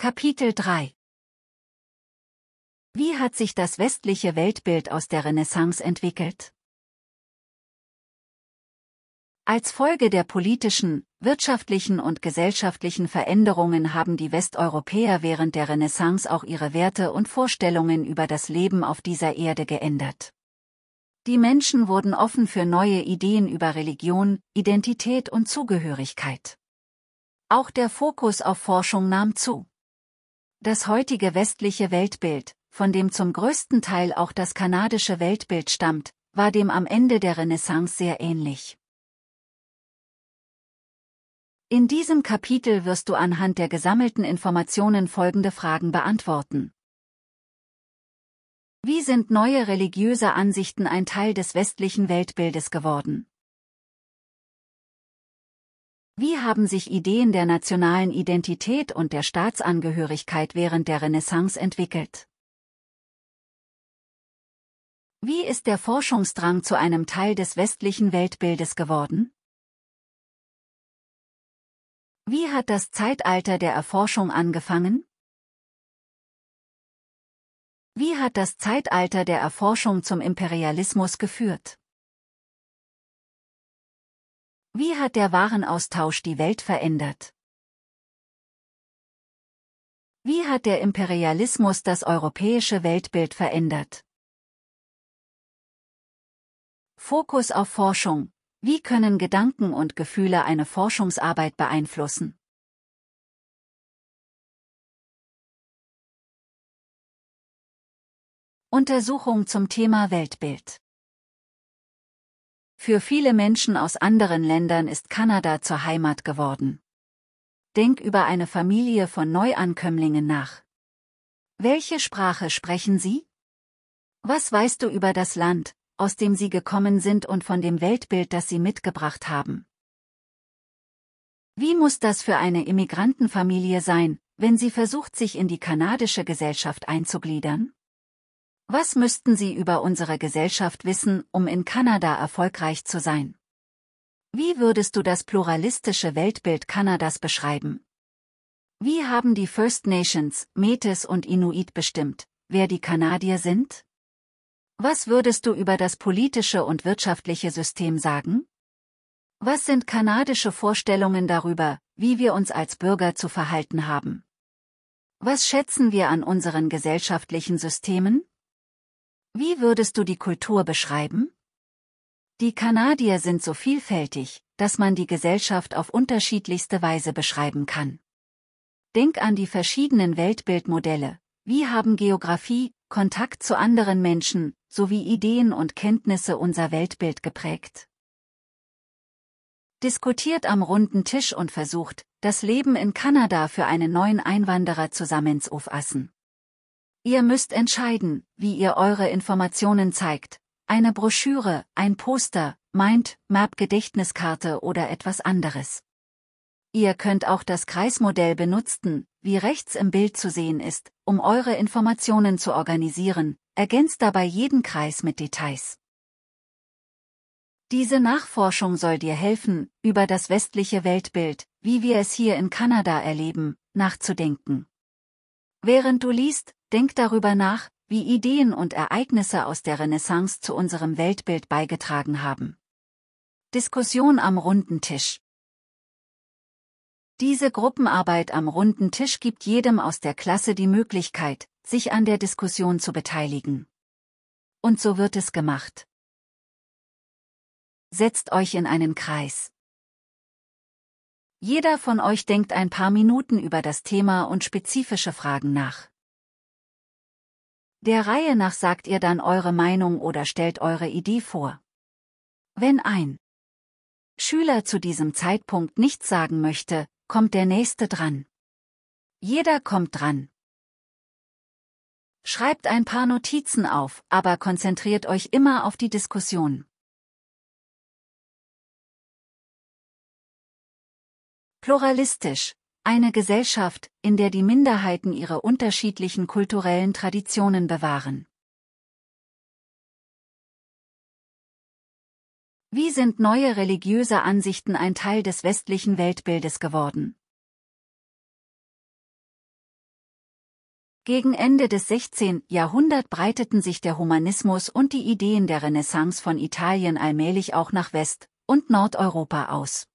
Kapitel 3 Wie hat sich das westliche Weltbild aus der Renaissance entwickelt? Als Folge der politischen, wirtschaftlichen und gesellschaftlichen Veränderungen haben die Westeuropäer während der Renaissance auch ihre Werte und Vorstellungen über das Leben auf dieser Erde geändert. Die Menschen wurden offen für neue Ideen über Religion, Identität und Zugehörigkeit. Auch der Fokus auf Forschung nahm zu. Das heutige westliche Weltbild, von dem zum größten Teil auch das kanadische Weltbild stammt, war dem am Ende der Renaissance sehr ähnlich. In diesem Kapitel wirst du anhand der gesammelten Informationen folgende Fragen beantworten. Wie sind neue religiöse Ansichten ein Teil des westlichen Weltbildes geworden? Wie haben sich Ideen der nationalen Identität und der Staatsangehörigkeit während der Renaissance entwickelt? Wie ist der Forschungsdrang zu einem Teil des westlichen Weltbildes geworden? Wie hat das Zeitalter der Erforschung angefangen? Wie hat das Zeitalter der Erforschung zum Imperialismus geführt? Wie hat der Warenaustausch die Welt verändert? Wie hat der Imperialismus das europäische Weltbild verändert? Fokus auf Forschung. Wie können Gedanken und Gefühle eine Forschungsarbeit beeinflussen? Untersuchung zum Thema Weltbild für viele Menschen aus anderen Ländern ist Kanada zur Heimat geworden. Denk über eine Familie von Neuankömmlingen nach. Welche Sprache sprechen sie? Was weißt du über das Land, aus dem sie gekommen sind und von dem Weltbild, das sie mitgebracht haben? Wie muss das für eine Immigrantenfamilie sein, wenn sie versucht, sich in die kanadische Gesellschaft einzugliedern? Was müssten Sie über unsere Gesellschaft wissen, um in Kanada erfolgreich zu sein? Wie würdest du das pluralistische Weltbild Kanadas beschreiben? Wie haben die First Nations, Metis und Inuit bestimmt, wer die Kanadier sind? Was würdest du über das politische und wirtschaftliche System sagen? Was sind kanadische Vorstellungen darüber, wie wir uns als Bürger zu verhalten haben? Was schätzen wir an unseren gesellschaftlichen Systemen? Wie würdest du die Kultur beschreiben? Die Kanadier sind so vielfältig, dass man die Gesellschaft auf unterschiedlichste Weise beschreiben kann. Denk an die verschiedenen Weltbildmodelle. Wie haben Geografie, Kontakt zu anderen Menschen, sowie Ideen und Kenntnisse unser Weltbild geprägt? Diskutiert am runden Tisch und versucht, das Leben in Kanada für einen neuen Einwanderer zusammenzufassen. Ihr müsst entscheiden, wie ihr eure Informationen zeigt. Eine Broschüre, ein Poster, Mind-Map-Gedächtniskarte oder etwas anderes. Ihr könnt auch das Kreismodell benutzen, wie rechts im Bild zu sehen ist, um eure Informationen zu organisieren, ergänzt dabei jeden Kreis mit Details. Diese Nachforschung soll dir helfen, über das westliche Weltbild, wie wir es hier in Kanada erleben, nachzudenken. Während du liest, denkt darüber nach, wie Ideen und Ereignisse aus der Renaissance zu unserem Weltbild beigetragen haben. Diskussion am runden Tisch Diese Gruppenarbeit am runden Tisch gibt jedem aus der Klasse die Möglichkeit, sich an der Diskussion zu beteiligen. Und so wird es gemacht. Setzt euch in einen Kreis. Jeder von euch denkt ein paar Minuten über das Thema und spezifische Fragen nach. Der Reihe nach sagt ihr dann eure Meinung oder stellt eure Idee vor. Wenn ein Schüler zu diesem Zeitpunkt nichts sagen möchte, kommt der nächste dran. Jeder kommt dran. Schreibt ein paar Notizen auf, aber konzentriert euch immer auf die Diskussion. Pluralistisch. Eine Gesellschaft, in der die Minderheiten ihre unterschiedlichen kulturellen Traditionen bewahren. Wie sind neue religiöse Ansichten ein Teil des westlichen Weltbildes geworden? Gegen Ende des 16. Jahrhunderts breiteten sich der Humanismus und die Ideen der Renaissance von Italien allmählich auch nach West- und Nordeuropa aus.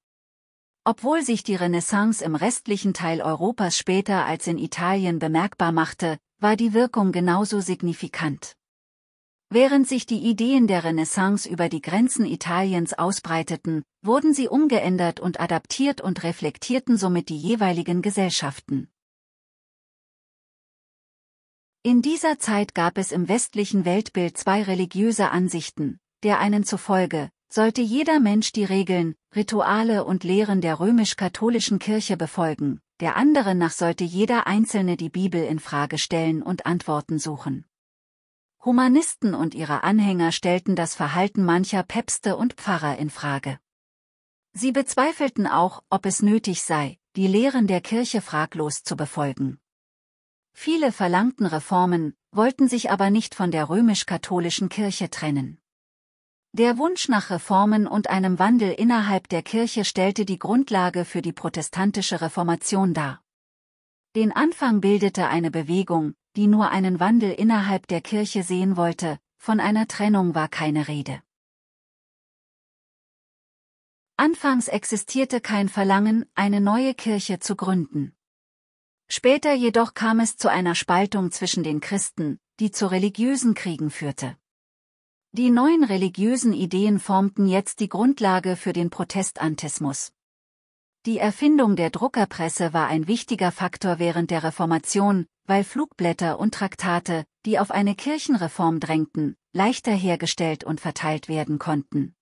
Obwohl sich die Renaissance im restlichen Teil Europas später als in Italien bemerkbar machte, war die Wirkung genauso signifikant. Während sich die Ideen der Renaissance über die Grenzen Italiens ausbreiteten, wurden sie umgeändert und adaptiert und reflektierten somit die jeweiligen Gesellschaften. In dieser Zeit gab es im westlichen Weltbild zwei religiöse Ansichten, der einen zufolge, sollte jeder Mensch die Regeln, Rituale und Lehren der römisch-katholischen Kirche befolgen, der andere nach sollte jeder Einzelne die Bibel in Frage stellen und Antworten suchen. Humanisten und ihre Anhänger stellten das Verhalten mancher Päpste und Pfarrer in Frage. Sie bezweifelten auch, ob es nötig sei, die Lehren der Kirche fraglos zu befolgen. Viele verlangten Reformen, wollten sich aber nicht von der römisch-katholischen Kirche trennen. Der Wunsch nach Reformen und einem Wandel innerhalb der Kirche stellte die Grundlage für die protestantische Reformation dar. Den Anfang bildete eine Bewegung, die nur einen Wandel innerhalb der Kirche sehen wollte, von einer Trennung war keine Rede. Anfangs existierte kein Verlangen, eine neue Kirche zu gründen. Später jedoch kam es zu einer Spaltung zwischen den Christen, die zu religiösen Kriegen führte. Die neuen religiösen Ideen formten jetzt die Grundlage für den Protestantismus. Die Erfindung der Druckerpresse war ein wichtiger Faktor während der Reformation, weil Flugblätter und Traktate, die auf eine Kirchenreform drängten, leichter hergestellt und verteilt werden konnten.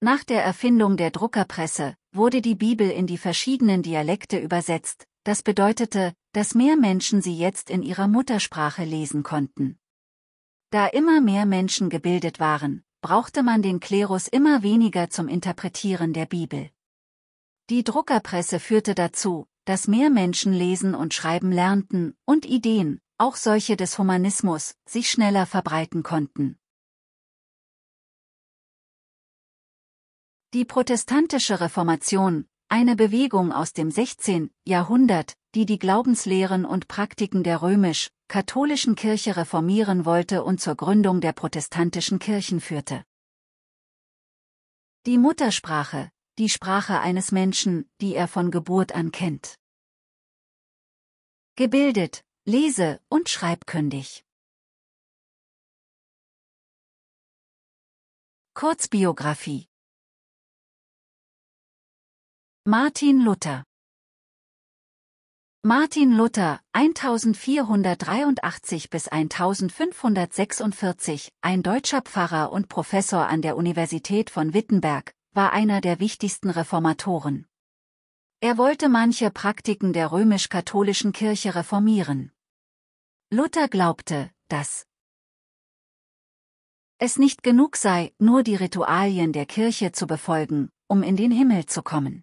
Nach der Erfindung der Druckerpresse wurde die Bibel in die verschiedenen Dialekte übersetzt, das bedeutete, dass mehr Menschen sie jetzt in ihrer Muttersprache lesen konnten. Da immer mehr Menschen gebildet waren, brauchte man den Klerus immer weniger zum Interpretieren der Bibel. Die Druckerpresse führte dazu, dass mehr Menschen lesen und schreiben lernten und Ideen, auch solche des Humanismus, sich schneller verbreiten konnten. Die protestantische Reformation eine Bewegung aus dem 16. Jahrhundert, die die Glaubenslehren und Praktiken der römisch-katholischen Kirche reformieren wollte und zur Gründung der protestantischen Kirchen führte. Die Muttersprache, die Sprache eines Menschen, die er von Geburt an kennt. Gebildet, lese- und schreibkündig. Kurzbiografie Martin Luther Martin Luther, 1483 bis 1546, ein deutscher Pfarrer und Professor an der Universität von Wittenberg, war einer der wichtigsten Reformatoren. Er wollte manche Praktiken der römisch-katholischen Kirche reformieren. Luther glaubte, dass es nicht genug sei, nur die Ritualien der Kirche zu befolgen, um in den Himmel zu kommen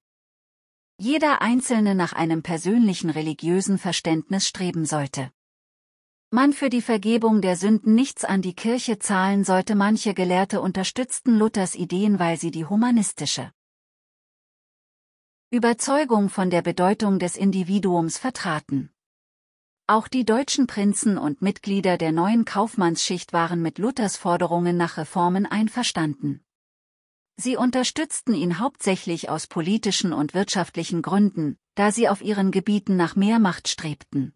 jeder Einzelne nach einem persönlichen religiösen Verständnis streben sollte. Man für die Vergebung der Sünden nichts an die Kirche zahlen sollte manche Gelehrte unterstützten Luthers Ideen, weil sie die humanistische Überzeugung von der Bedeutung des Individuums vertraten. Auch die deutschen Prinzen und Mitglieder der neuen Kaufmannsschicht waren mit Luthers Forderungen nach Reformen einverstanden. Sie unterstützten ihn hauptsächlich aus politischen und wirtschaftlichen Gründen, da sie auf ihren Gebieten nach mehr Macht strebten.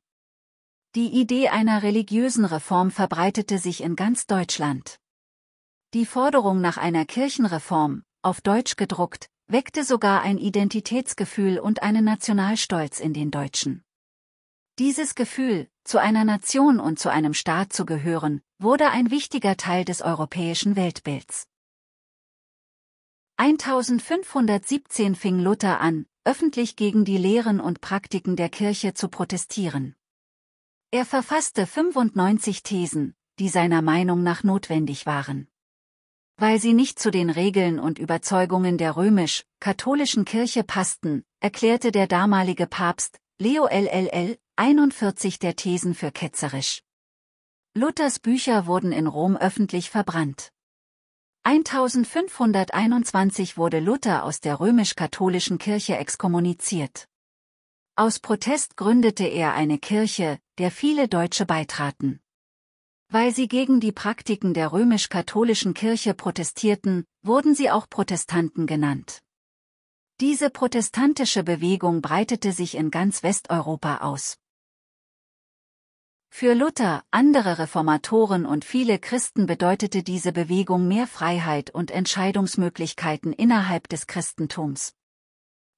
Die Idee einer religiösen Reform verbreitete sich in ganz Deutschland. Die Forderung nach einer Kirchenreform, auf Deutsch gedruckt, weckte sogar ein Identitätsgefühl und einen Nationalstolz in den Deutschen. Dieses Gefühl, zu einer Nation und zu einem Staat zu gehören, wurde ein wichtiger Teil des europäischen Weltbilds. 1517 fing Luther an, öffentlich gegen die Lehren und Praktiken der Kirche zu protestieren. Er verfasste 95 Thesen, die seiner Meinung nach notwendig waren. Weil sie nicht zu den Regeln und Überzeugungen der römisch-katholischen Kirche passten, erklärte der damalige Papst, Leo LLL, 41 der Thesen für ketzerisch. Luthers Bücher wurden in Rom öffentlich verbrannt. 1521 wurde Luther aus der römisch-katholischen Kirche exkommuniziert. Aus Protest gründete er eine Kirche, der viele Deutsche beitraten. Weil sie gegen die Praktiken der römisch-katholischen Kirche protestierten, wurden sie auch Protestanten genannt. Diese protestantische Bewegung breitete sich in ganz Westeuropa aus. Für Luther, andere Reformatoren und viele Christen bedeutete diese Bewegung mehr Freiheit und Entscheidungsmöglichkeiten innerhalb des Christentums.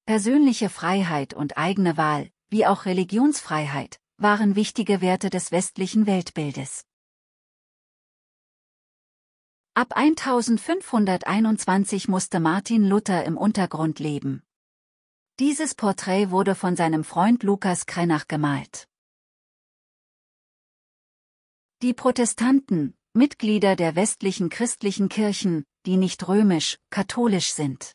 Persönliche Freiheit und eigene Wahl, wie auch Religionsfreiheit, waren wichtige Werte des westlichen Weltbildes. Ab 1521 musste Martin Luther im Untergrund leben. Dieses Porträt wurde von seinem Freund Lukas Krenach gemalt. Die Protestanten, Mitglieder der westlichen christlichen Kirchen, die nicht römisch, katholisch sind.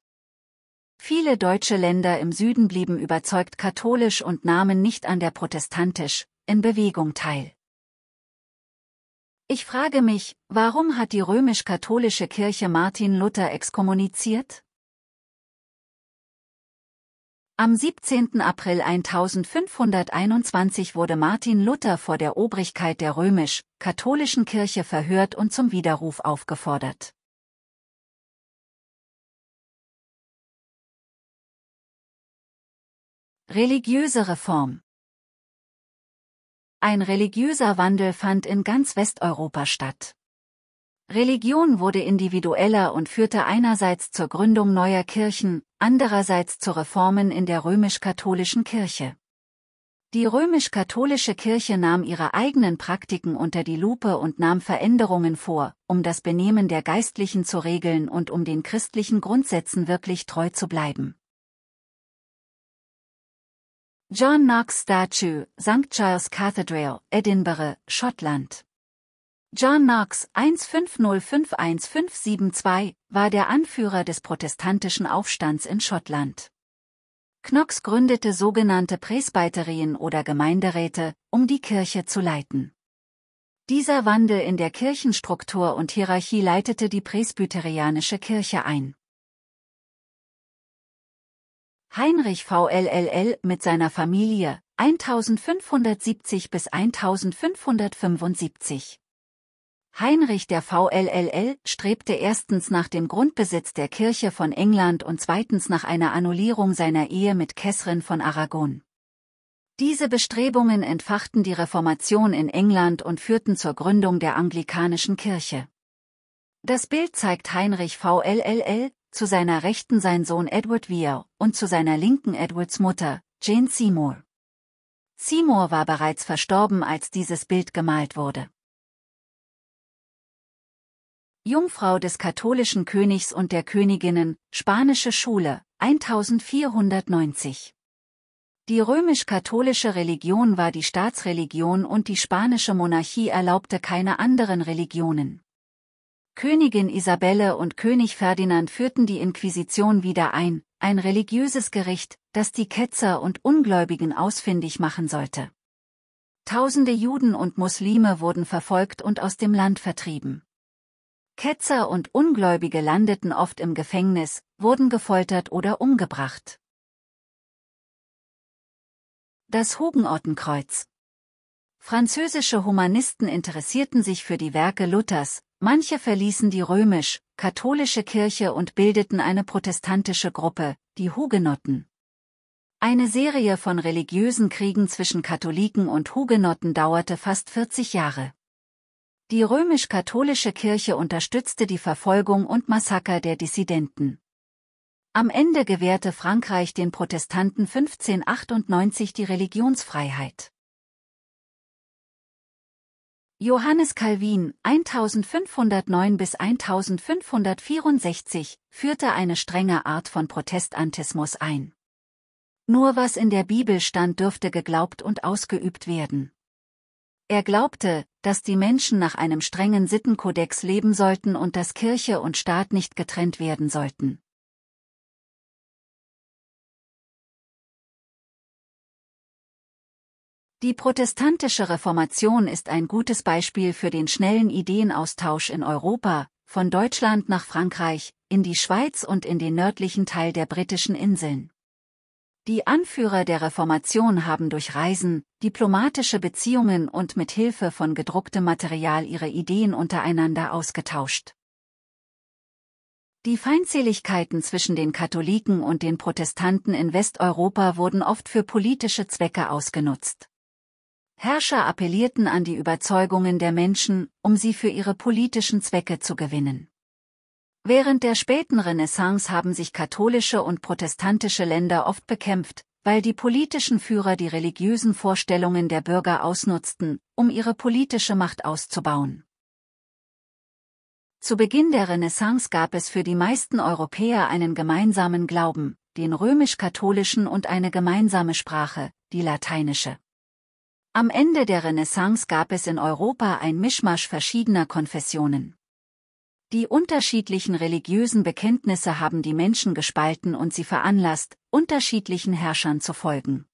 Viele deutsche Länder im Süden blieben überzeugt katholisch und nahmen nicht an der protestantisch, in Bewegung teil. Ich frage mich, warum hat die römisch-katholische Kirche Martin Luther exkommuniziert? Am 17. April 1521 wurde Martin Luther vor der Obrigkeit der römisch-katholischen Kirche verhört und zum Widerruf aufgefordert. Religiöse Reform Ein religiöser Wandel fand in ganz Westeuropa statt. Religion wurde individueller und führte einerseits zur Gründung neuer Kirchen, andererseits zu Reformen in der römisch-katholischen Kirche. Die römisch-katholische Kirche nahm ihre eigenen Praktiken unter die Lupe und nahm Veränderungen vor, um das Benehmen der Geistlichen zu regeln und um den christlichen Grundsätzen wirklich treu zu bleiben. John Knox Statue, St. Giles Cathedral, Edinburgh, Schottland John Knox 15051572 war der Anführer des protestantischen Aufstands in Schottland. Knox gründete sogenannte Presbyterien oder Gemeinderäte, um die Kirche zu leiten. Dieser Wandel in der Kirchenstruktur und Hierarchie leitete die presbyterianische Kirche ein. Heinrich VLLL mit seiner Familie 1570 bis 1575 Heinrich der VLLL strebte erstens nach dem Grundbesitz der Kirche von England und zweitens nach einer Annullierung seiner Ehe mit Catherine von Aragon. Diese Bestrebungen entfachten die Reformation in England und führten zur Gründung der anglikanischen Kirche. Das Bild zeigt Heinrich VLLL, zu seiner Rechten sein Sohn Edward Weir und zu seiner Linken Edwards Mutter, Jane Seymour. Seymour war bereits verstorben, als dieses Bild gemalt wurde. Jungfrau des katholischen Königs und der Königinnen, spanische Schule, 1490. Die römisch-katholische Religion war die Staatsreligion und die spanische Monarchie erlaubte keine anderen Religionen. Königin Isabelle und König Ferdinand führten die Inquisition wieder ein, ein religiöses Gericht, das die Ketzer und Ungläubigen ausfindig machen sollte. Tausende Juden und Muslime wurden verfolgt und aus dem Land vertrieben. Ketzer und Ungläubige landeten oft im Gefängnis, wurden gefoltert oder umgebracht. Das Hugenottenkreuz Französische Humanisten interessierten sich für die Werke Luthers, manche verließen die römisch-katholische Kirche und bildeten eine protestantische Gruppe, die Hugenotten. Eine Serie von religiösen Kriegen zwischen Katholiken und Hugenotten dauerte fast 40 Jahre. Die römisch-katholische Kirche unterstützte die Verfolgung und Massaker der Dissidenten. Am Ende gewährte Frankreich den Protestanten 1598 die Religionsfreiheit. Johannes Calvin 1509 bis 1564 führte eine strenge Art von Protestantismus ein. Nur was in der Bibel stand dürfte geglaubt und ausgeübt werden. Er glaubte, dass die Menschen nach einem strengen Sittenkodex leben sollten und dass Kirche und Staat nicht getrennt werden sollten. Die protestantische Reformation ist ein gutes Beispiel für den schnellen Ideenaustausch in Europa, von Deutschland nach Frankreich, in die Schweiz und in den nördlichen Teil der britischen Inseln. Die Anführer der Reformation haben durch Reisen, diplomatische Beziehungen und mit Hilfe von gedrucktem Material ihre Ideen untereinander ausgetauscht. Die Feindseligkeiten zwischen den Katholiken und den Protestanten in Westeuropa wurden oft für politische Zwecke ausgenutzt. Herrscher appellierten an die Überzeugungen der Menschen, um sie für ihre politischen Zwecke zu gewinnen. Während der späten Renaissance haben sich katholische und protestantische Länder oft bekämpft, weil die politischen Führer die religiösen Vorstellungen der Bürger ausnutzten, um ihre politische Macht auszubauen. Zu Beginn der Renaissance gab es für die meisten Europäer einen gemeinsamen Glauben, den römisch-katholischen und eine gemeinsame Sprache, die lateinische. Am Ende der Renaissance gab es in Europa ein Mischmasch verschiedener Konfessionen. Die unterschiedlichen religiösen Bekenntnisse haben die Menschen gespalten und sie veranlasst, unterschiedlichen Herrschern zu folgen.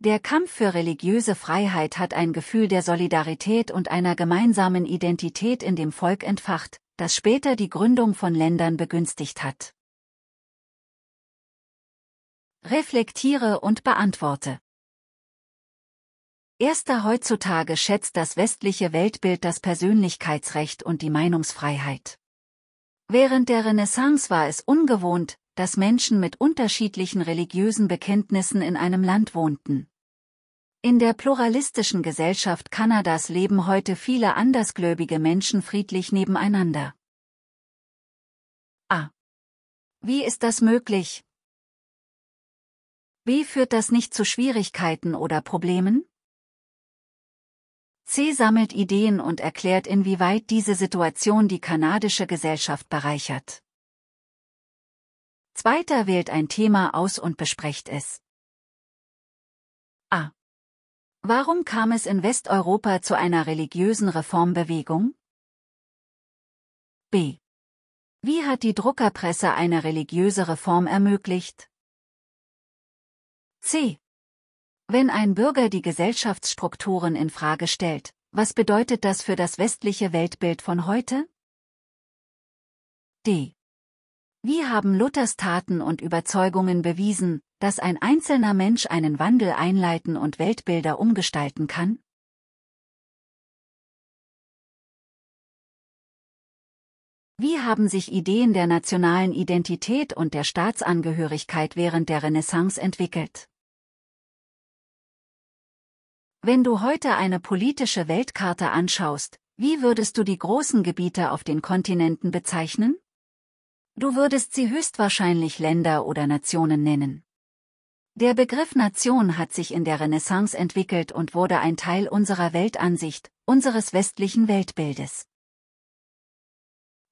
Der Kampf für religiöse Freiheit hat ein Gefühl der Solidarität und einer gemeinsamen Identität in dem Volk entfacht, das später die Gründung von Ländern begünstigt hat. Reflektiere und beantworte. Erster heutzutage schätzt das westliche Weltbild das Persönlichkeitsrecht und die Meinungsfreiheit. Während der Renaissance war es ungewohnt, dass Menschen mit unterschiedlichen religiösen Bekenntnissen in einem Land wohnten. In der pluralistischen Gesellschaft Kanadas leben heute viele andersgläubige Menschen friedlich nebeneinander. A. Wie ist das möglich? Wie Führt das nicht zu Schwierigkeiten oder Problemen? C sammelt Ideen und erklärt, inwieweit diese Situation die kanadische Gesellschaft bereichert. Zweiter wählt ein Thema aus und besprecht es. A. Warum kam es in Westeuropa zu einer religiösen Reformbewegung? B. Wie hat die Druckerpresse eine religiöse Reform ermöglicht? C. Wenn ein Bürger die Gesellschaftsstrukturen in Frage stellt, was bedeutet das für das westliche Weltbild von heute? D. Wie haben Luthers Taten und Überzeugungen bewiesen, dass ein einzelner Mensch einen Wandel einleiten und Weltbilder umgestalten kann? Wie haben sich Ideen der nationalen Identität und der Staatsangehörigkeit während der Renaissance entwickelt? Wenn du heute eine politische Weltkarte anschaust, wie würdest du die großen Gebiete auf den Kontinenten bezeichnen? Du würdest sie höchstwahrscheinlich Länder oder Nationen nennen. Der Begriff Nation hat sich in der Renaissance entwickelt und wurde ein Teil unserer Weltansicht, unseres westlichen Weltbildes.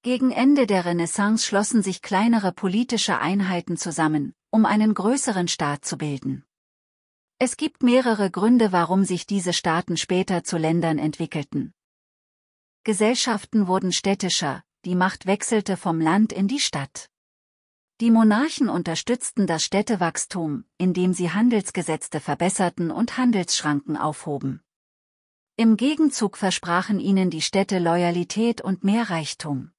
Gegen Ende der Renaissance schlossen sich kleinere politische Einheiten zusammen, um einen größeren Staat zu bilden. Es gibt mehrere Gründe, warum sich diese Staaten später zu Ländern entwickelten. Gesellschaften wurden städtischer, die Macht wechselte vom Land in die Stadt. Die Monarchen unterstützten das Städtewachstum, indem sie Handelsgesetze verbesserten und Handelsschranken aufhoben. Im Gegenzug versprachen ihnen die Städte Loyalität und mehr Reichtum.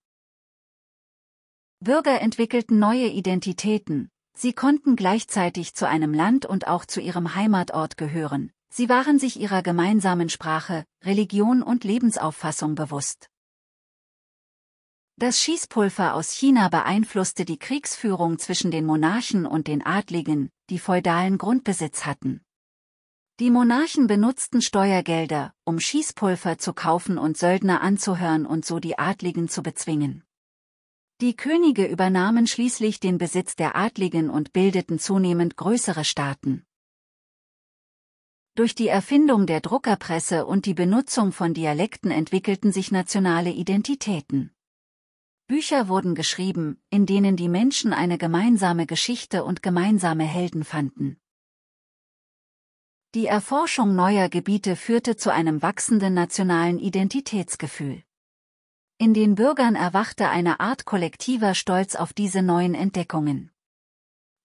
Bürger entwickelten neue Identitäten, Sie konnten gleichzeitig zu einem Land und auch zu ihrem Heimatort gehören, sie waren sich ihrer gemeinsamen Sprache, Religion und Lebensauffassung bewusst. Das Schießpulver aus China beeinflusste die Kriegsführung zwischen den Monarchen und den Adligen, die feudalen Grundbesitz hatten. Die Monarchen benutzten Steuergelder, um Schießpulver zu kaufen und Söldner anzuhören und so die Adligen zu bezwingen. Die Könige übernahmen schließlich den Besitz der Adligen und bildeten zunehmend größere Staaten. Durch die Erfindung der Druckerpresse und die Benutzung von Dialekten entwickelten sich nationale Identitäten. Bücher wurden geschrieben, in denen die Menschen eine gemeinsame Geschichte und gemeinsame Helden fanden. Die Erforschung neuer Gebiete führte zu einem wachsenden nationalen Identitätsgefühl. In den Bürgern erwachte eine Art kollektiver Stolz auf diese neuen Entdeckungen.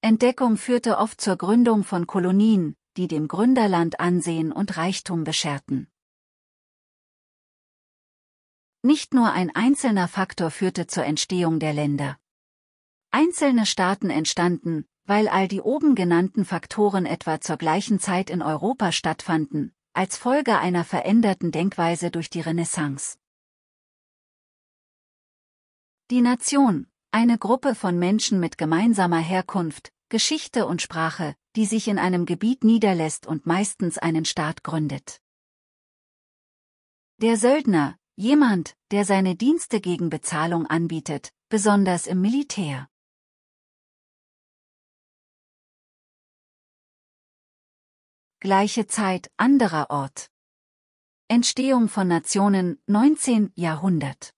Entdeckung führte oft zur Gründung von Kolonien, die dem Gründerland Ansehen und Reichtum bescherten. Nicht nur ein einzelner Faktor führte zur Entstehung der Länder. Einzelne Staaten entstanden, weil all die oben genannten Faktoren etwa zur gleichen Zeit in Europa stattfanden, als Folge einer veränderten Denkweise durch die Renaissance. Die Nation, eine Gruppe von Menschen mit gemeinsamer Herkunft, Geschichte und Sprache, die sich in einem Gebiet niederlässt und meistens einen Staat gründet. Der Söldner, jemand, der seine Dienste gegen Bezahlung anbietet, besonders im Militär. Gleiche Zeit, anderer Ort. Entstehung von Nationen, 19. Jahrhundert.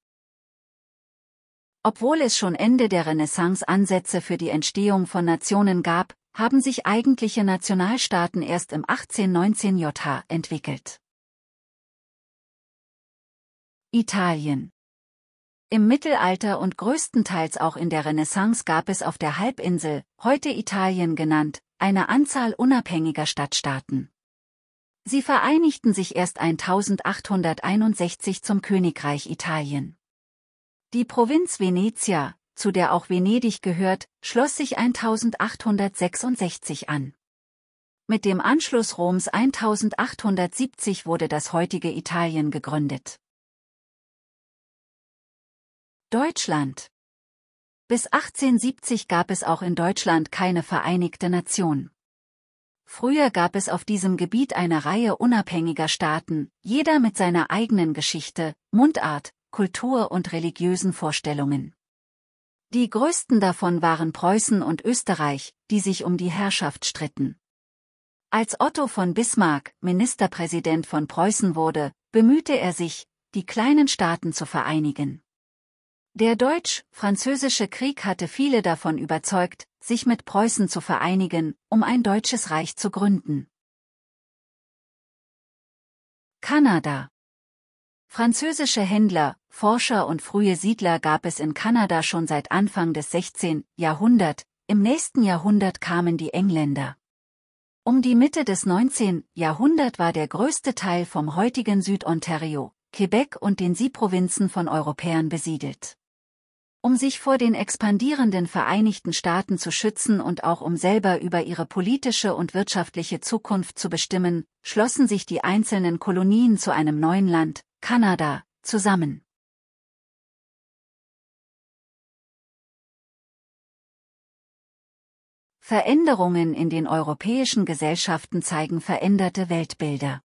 Obwohl es schon Ende der Renaissance Ansätze für die Entstehung von Nationen gab, haben sich eigentliche Nationalstaaten erst im 1819 JH entwickelt. Italien im Mittelalter und größtenteils auch in der Renaissance gab es auf der Halbinsel, heute Italien genannt, eine Anzahl unabhängiger Stadtstaaten. Sie vereinigten sich erst 1861 zum Königreich Italien. Die Provinz Venetia, zu der auch Venedig gehört, schloss sich 1866 an. Mit dem Anschluss Roms 1870 wurde das heutige Italien gegründet. Deutschland Bis 1870 gab es auch in Deutschland keine Vereinigte Nation. Früher gab es auf diesem Gebiet eine Reihe unabhängiger Staaten, jeder mit seiner eigenen Geschichte, Mundart, Kultur und religiösen Vorstellungen. Die größten davon waren Preußen und Österreich, die sich um die Herrschaft stritten. Als Otto von Bismarck Ministerpräsident von Preußen wurde, bemühte er sich, die kleinen Staaten zu vereinigen. Der deutsch-französische Krieg hatte viele davon überzeugt, sich mit Preußen zu vereinigen, um ein deutsches Reich zu gründen. Kanada Französische Händler, Forscher und frühe Siedler gab es in Kanada schon seit Anfang des 16. Jahrhunderts, im nächsten Jahrhundert kamen die Engländer. Um die Mitte des 19. Jahrhunderts war der größte Teil vom heutigen Südontario, Quebec und den Sie-Provinzen von Europäern besiedelt. Um sich vor den expandierenden Vereinigten Staaten zu schützen und auch um selber über ihre politische und wirtschaftliche Zukunft zu bestimmen, schlossen sich die einzelnen Kolonien zu einem neuen Land, Kanada, zusammen. Veränderungen in den europäischen Gesellschaften zeigen veränderte Weltbilder.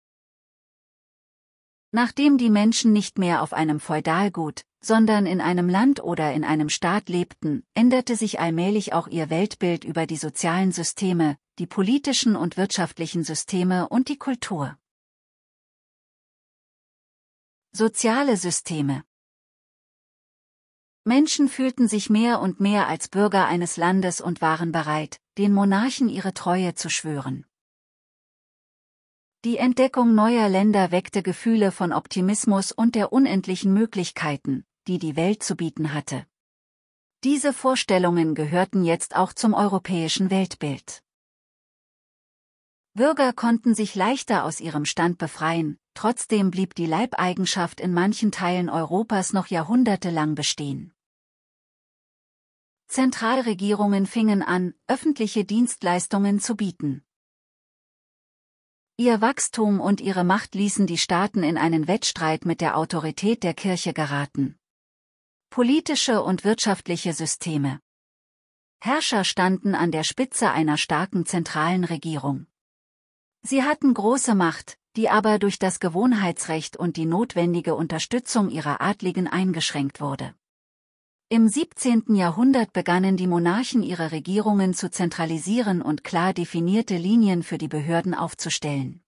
Nachdem die Menschen nicht mehr auf einem Feudalgut, sondern in einem Land oder in einem Staat lebten, änderte sich allmählich auch ihr Weltbild über die sozialen Systeme, die politischen und wirtschaftlichen Systeme und die Kultur. Soziale Systeme Menschen fühlten sich mehr und mehr als Bürger eines Landes und waren bereit, den Monarchen ihre Treue zu schwören. Die Entdeckung neuer Länder weckte Gefühle von Optimismus und der unendlichen Möglichkeiten, die die Welt zu bieten hatte. Diese Vorstellungen gehörten jetzt auch zum europäischen Weltbild. Bürger konnten sich leichter aus ihrem Stand befreien, trotzdem blieb die Leibeigenschaft in manchen Teilen Europas noch jahrhundertelang bestehen. Zentralregierungen fingen an, öffentliche Dienstleistungen zu bieten. Ihr Wachstum und ihre Macht ließen die Staaten in einen Wettstreit mit der Autorität der Kirche geraten. Politische und wirtschaftliche Systeme. Herrscher standen an der Spitze einer starken zentralen Regierung. Sie hatten große Macht, die aber durch das Gewohnheitsrecht und die notwendige Unterstützung ihrer Adligen eingeschränkt wurde. Im 17. Jahrhundert begannen die Monarchen ihre Regierungen zu zentralisieren und klar definierte Linien für die Behörden aufzustellen.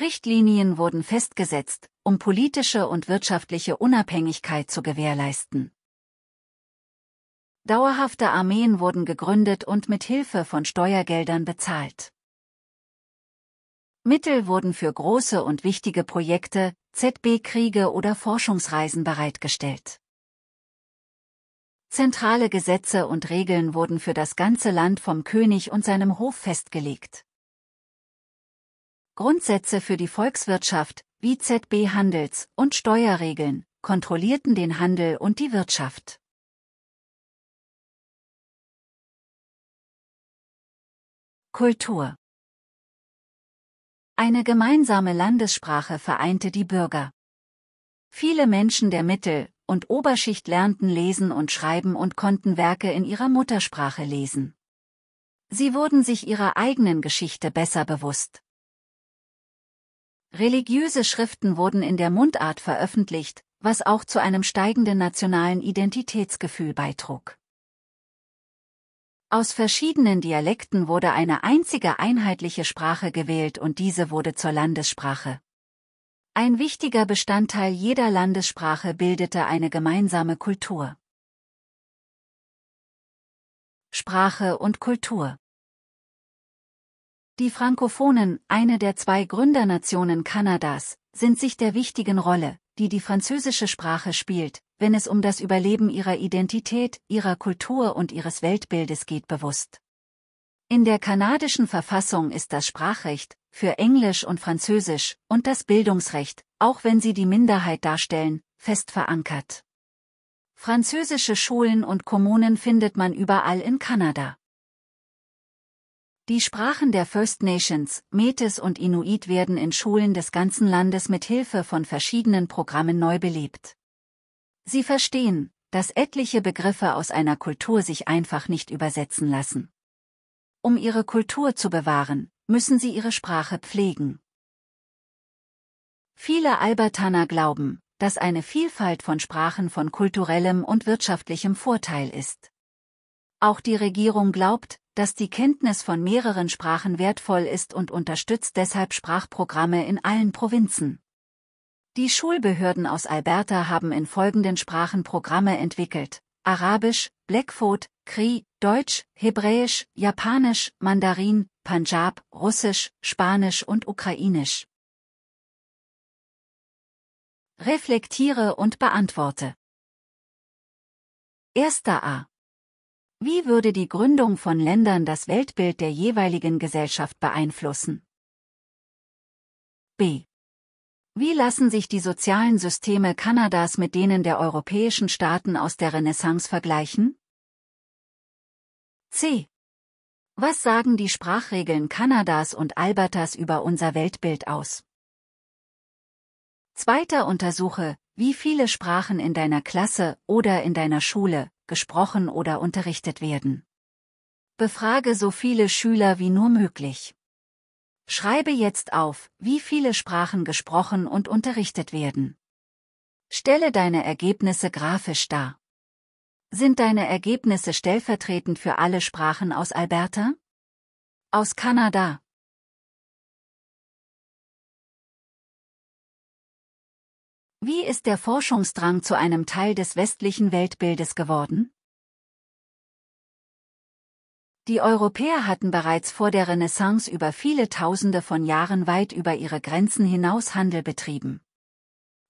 Richtlinien wurden festgesetzt, um politische und wirtschaftliche Unabhängigkeit zu gewährleisten. Dauerhafte Armeen wurden gegründet und mit Hilfe von Steuergeldern bezahlt. Mittel wurden für große und wichtige Projekte, ZB-Kriege oder Forschungsreisen bereitgestellt. Zentrale Gesetze und Regeln wurden für das ganze Land vom König und seinem Hof festgelegt. Grundsätze für die Volkswirtschaft, wie ZB-Handels- und Steuerregeln, kontrollierten den Handel und die Wirtschaft. Kultur eine gemeinsame Landessprache vereinte die Bürger. Viele Menschen der Mittel- und Oberschicht lernten lesen und schreiben und konnten Werke in ihrer Muttersprache lesen. Sie wurden sich ihrer eigenen Geschichte besser bewusst. Religiöse Schriften wurden in der Mundart veröffentlicht, was auch zu einem steigenden nationalen Identitätsgefühl beitrug. Aus verschiedenen Dialekten wurde eine einzige einheitliche Sprache gewählt und diese wurde zur Landessprache. Ein wichtiger Bestandteil jeder Landessprache bildete eine gemeinsame Kultur. Sprache und Kultur Die Frankophonen, eine der zwei Gründernationen Kanadas, sind sich der wichtigen Rolle, die die französische Sprache spielt, wenn es um das Überleben ihrer Identität, ihrer Kultur und ihres Weltbildes geht, bewusst. In der kanadischen Verfassung ist das Sprachrecht, für Englisch und Französisch, und das Bildungsrecht, auch wenn sie die Minderheit darstellen, fest verankert. Französische Schulen und Kommunen findet man überall in Kanada. Die Sprachen der First Nations, Metis und Inuit werden in Schulen des ganzen Landes mit Hilfe von verschiedenen Programmen neu belebt. Sie verstehen, dass etliche Begriffe aus einer Kultur sich einfach nicht übersetzen lassen. Um ihre Kultur zu bewahren, müssen sie ihre Sprache pflegen. Viele Albertaner glauben, dass eine Vielfalt von Sprachen von kulturellem und wirtschaftlichem Vorteil ist. Auch die Regierung glaubt, dass die Kenntnis von mehreren Sprachen wertvoll ist und unterstützt deshalb Sprachprogramme in allen Provinzen. Die Schulbehörden aus Alberta haben in folgenden Sprachen Programme entwickelt. Arabisch, Blackfoot, Cree, Deutsch, Hebräisch, Japanisch, Mandarin, Punjab, Russisch, Spanisch und Ukrainisch. Reflektiere und beantworte. Erster A. Wie würde die Gründung von Ländern das Weltbild der jeweiligen Gesellschaft beeinflussen? B. Wie lassen sich die sozialen Systeme Kanadas mit denen der europäischen Staaten aus der Renaissance vergleichen? C. Was sagen die Sprachregeln Kanadas und Albertas über unser Weltbild aus? Zweiter Untersuche, wie viele Sprachen in deiner Klasse oder in deiner Schule gesprochen oder unterrichtet werden. Befrage so viele Schüler wie nur möglich. Schreibe jetzt auf, wie viele Sprachen gesprochen und unterrichtet werden. Stelle deine Ergebnisse grafisch dar. Sind deine Ergebnisse stellvertretend für alle Sprachen aus Alberta? Aus Kanada? Wie ist der Forschungsdrang zu einem Teil des westlichen Weltbildes geworden? Die Europäer hatten bereits vor der Renaissance über viele Tausende von Jahren weit über ihre Grenzen hinaus Handel betrieben.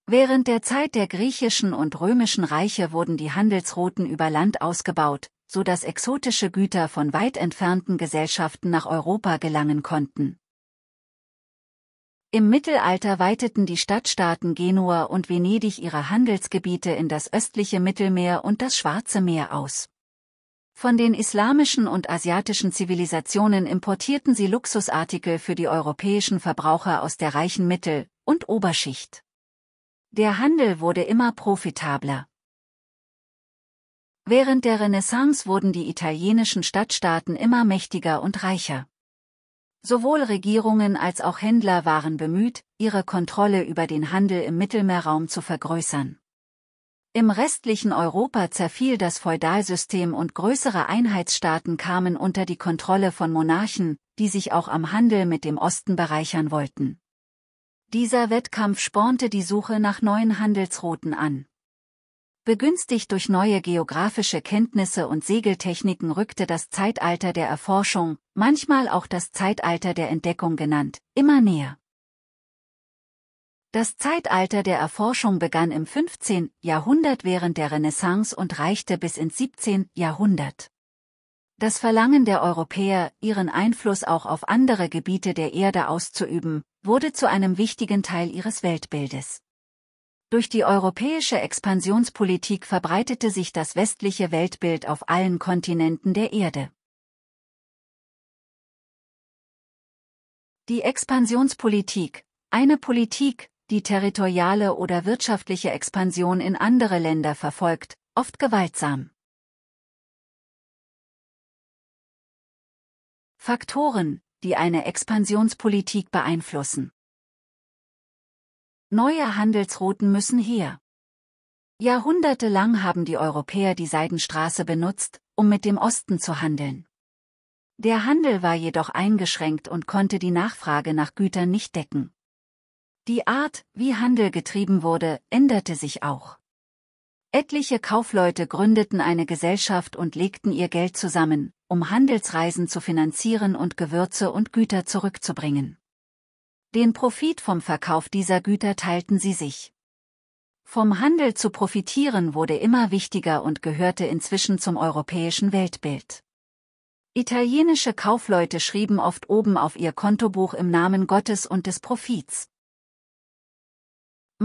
Während der Zeit der griechischen und römischen Reiche wurden die Handelsrouten über Land ausgebaut, so dass exotische Güter von weit entfernten Gesellschaften nach Europa gelangen konnten. Im Mittelalter weiteten die Stadtstaaten Genua und Venedig ihre Handelsgebiete in das östliche Mittelmeer und das Schwarze Meer aus. Von den islamischen und asiatischen Zivilisationen importierten sie Luxusartikel für die europäischen Verbraucher aus der reichen Mittel- und Oberschicht. Der Handel wurde immer profitabler. Während der Renaissance wurden die italienischen Stadtstaaten immer mächtiger und reicher. Sowohl Regierungen als auch Händler waren bemüht, ihre Kontrolle über den Handel im Mittelmeerraum zu vergrößern. Im restlichen Europa zerfiel das Feudalsystem und größere Einheitsstaaten kamen unter die Kontrolle von Monarchen, die sich auch am Handel mit dem Osten bereichern wollten. Dieser Wettkampf spornte die Suche nach neuen Handelsrouten an. Begünstigt durch neue geografische Kenntnisse und Segeltechniken rückte das Zeitalter der Erforschung, manchmal auch das Zeitalter der Entdeckung genannt, immer näher. Das Zeitalter der Erforschung begann im 15. Jahrhundert während der Renaissance und reichte bis ins 17. Jahrhundert. Das Verlangen der Europäer, ihren Einfluss auch auf andere Gebiete der Erde auszuüben, wurde zu einem wichtigen Teil ihres Weltbildes. Durch die europäische Expansionspolitik verbreitete sich das westliche Weltbild auf allen Kontinenten der Erde. Die Expansionspolitik, eine Politik, die territoriale oder wirtschaftliche Expansion in andere Länder verfolgt, oft gewaltsam. Faktoren, die eine Expansionspolitik beeinflussen. Neue Handelsrouten müssen her. Jahrhundertelang haben die Europäer die Seidenstraße benutzt, um mit dem Osten zu handeln. Der Handel war jedoch eingeschränkt und konnte die Nachfrage nach Gütern nicht decken. Die Art, wie Handel getrieben wurde, änderte sich auch. Etliche Kaufleute gründeten eine Gesellschaft und legten ihr Geld zusammen, um Handelsreisen zu finanzieren und Gewürze und Güter zurückzubringen. Den Profit vom Verkauf dieser Güter teilten sie sich. Vom Handel zu profitieren wurde immer wichtiger und gehörte inzwischen zum europäischen Weltbild. Italienische Kaufleute schrieben oft oben auf ihr Kontobuch im Namen Gottes und des Profits,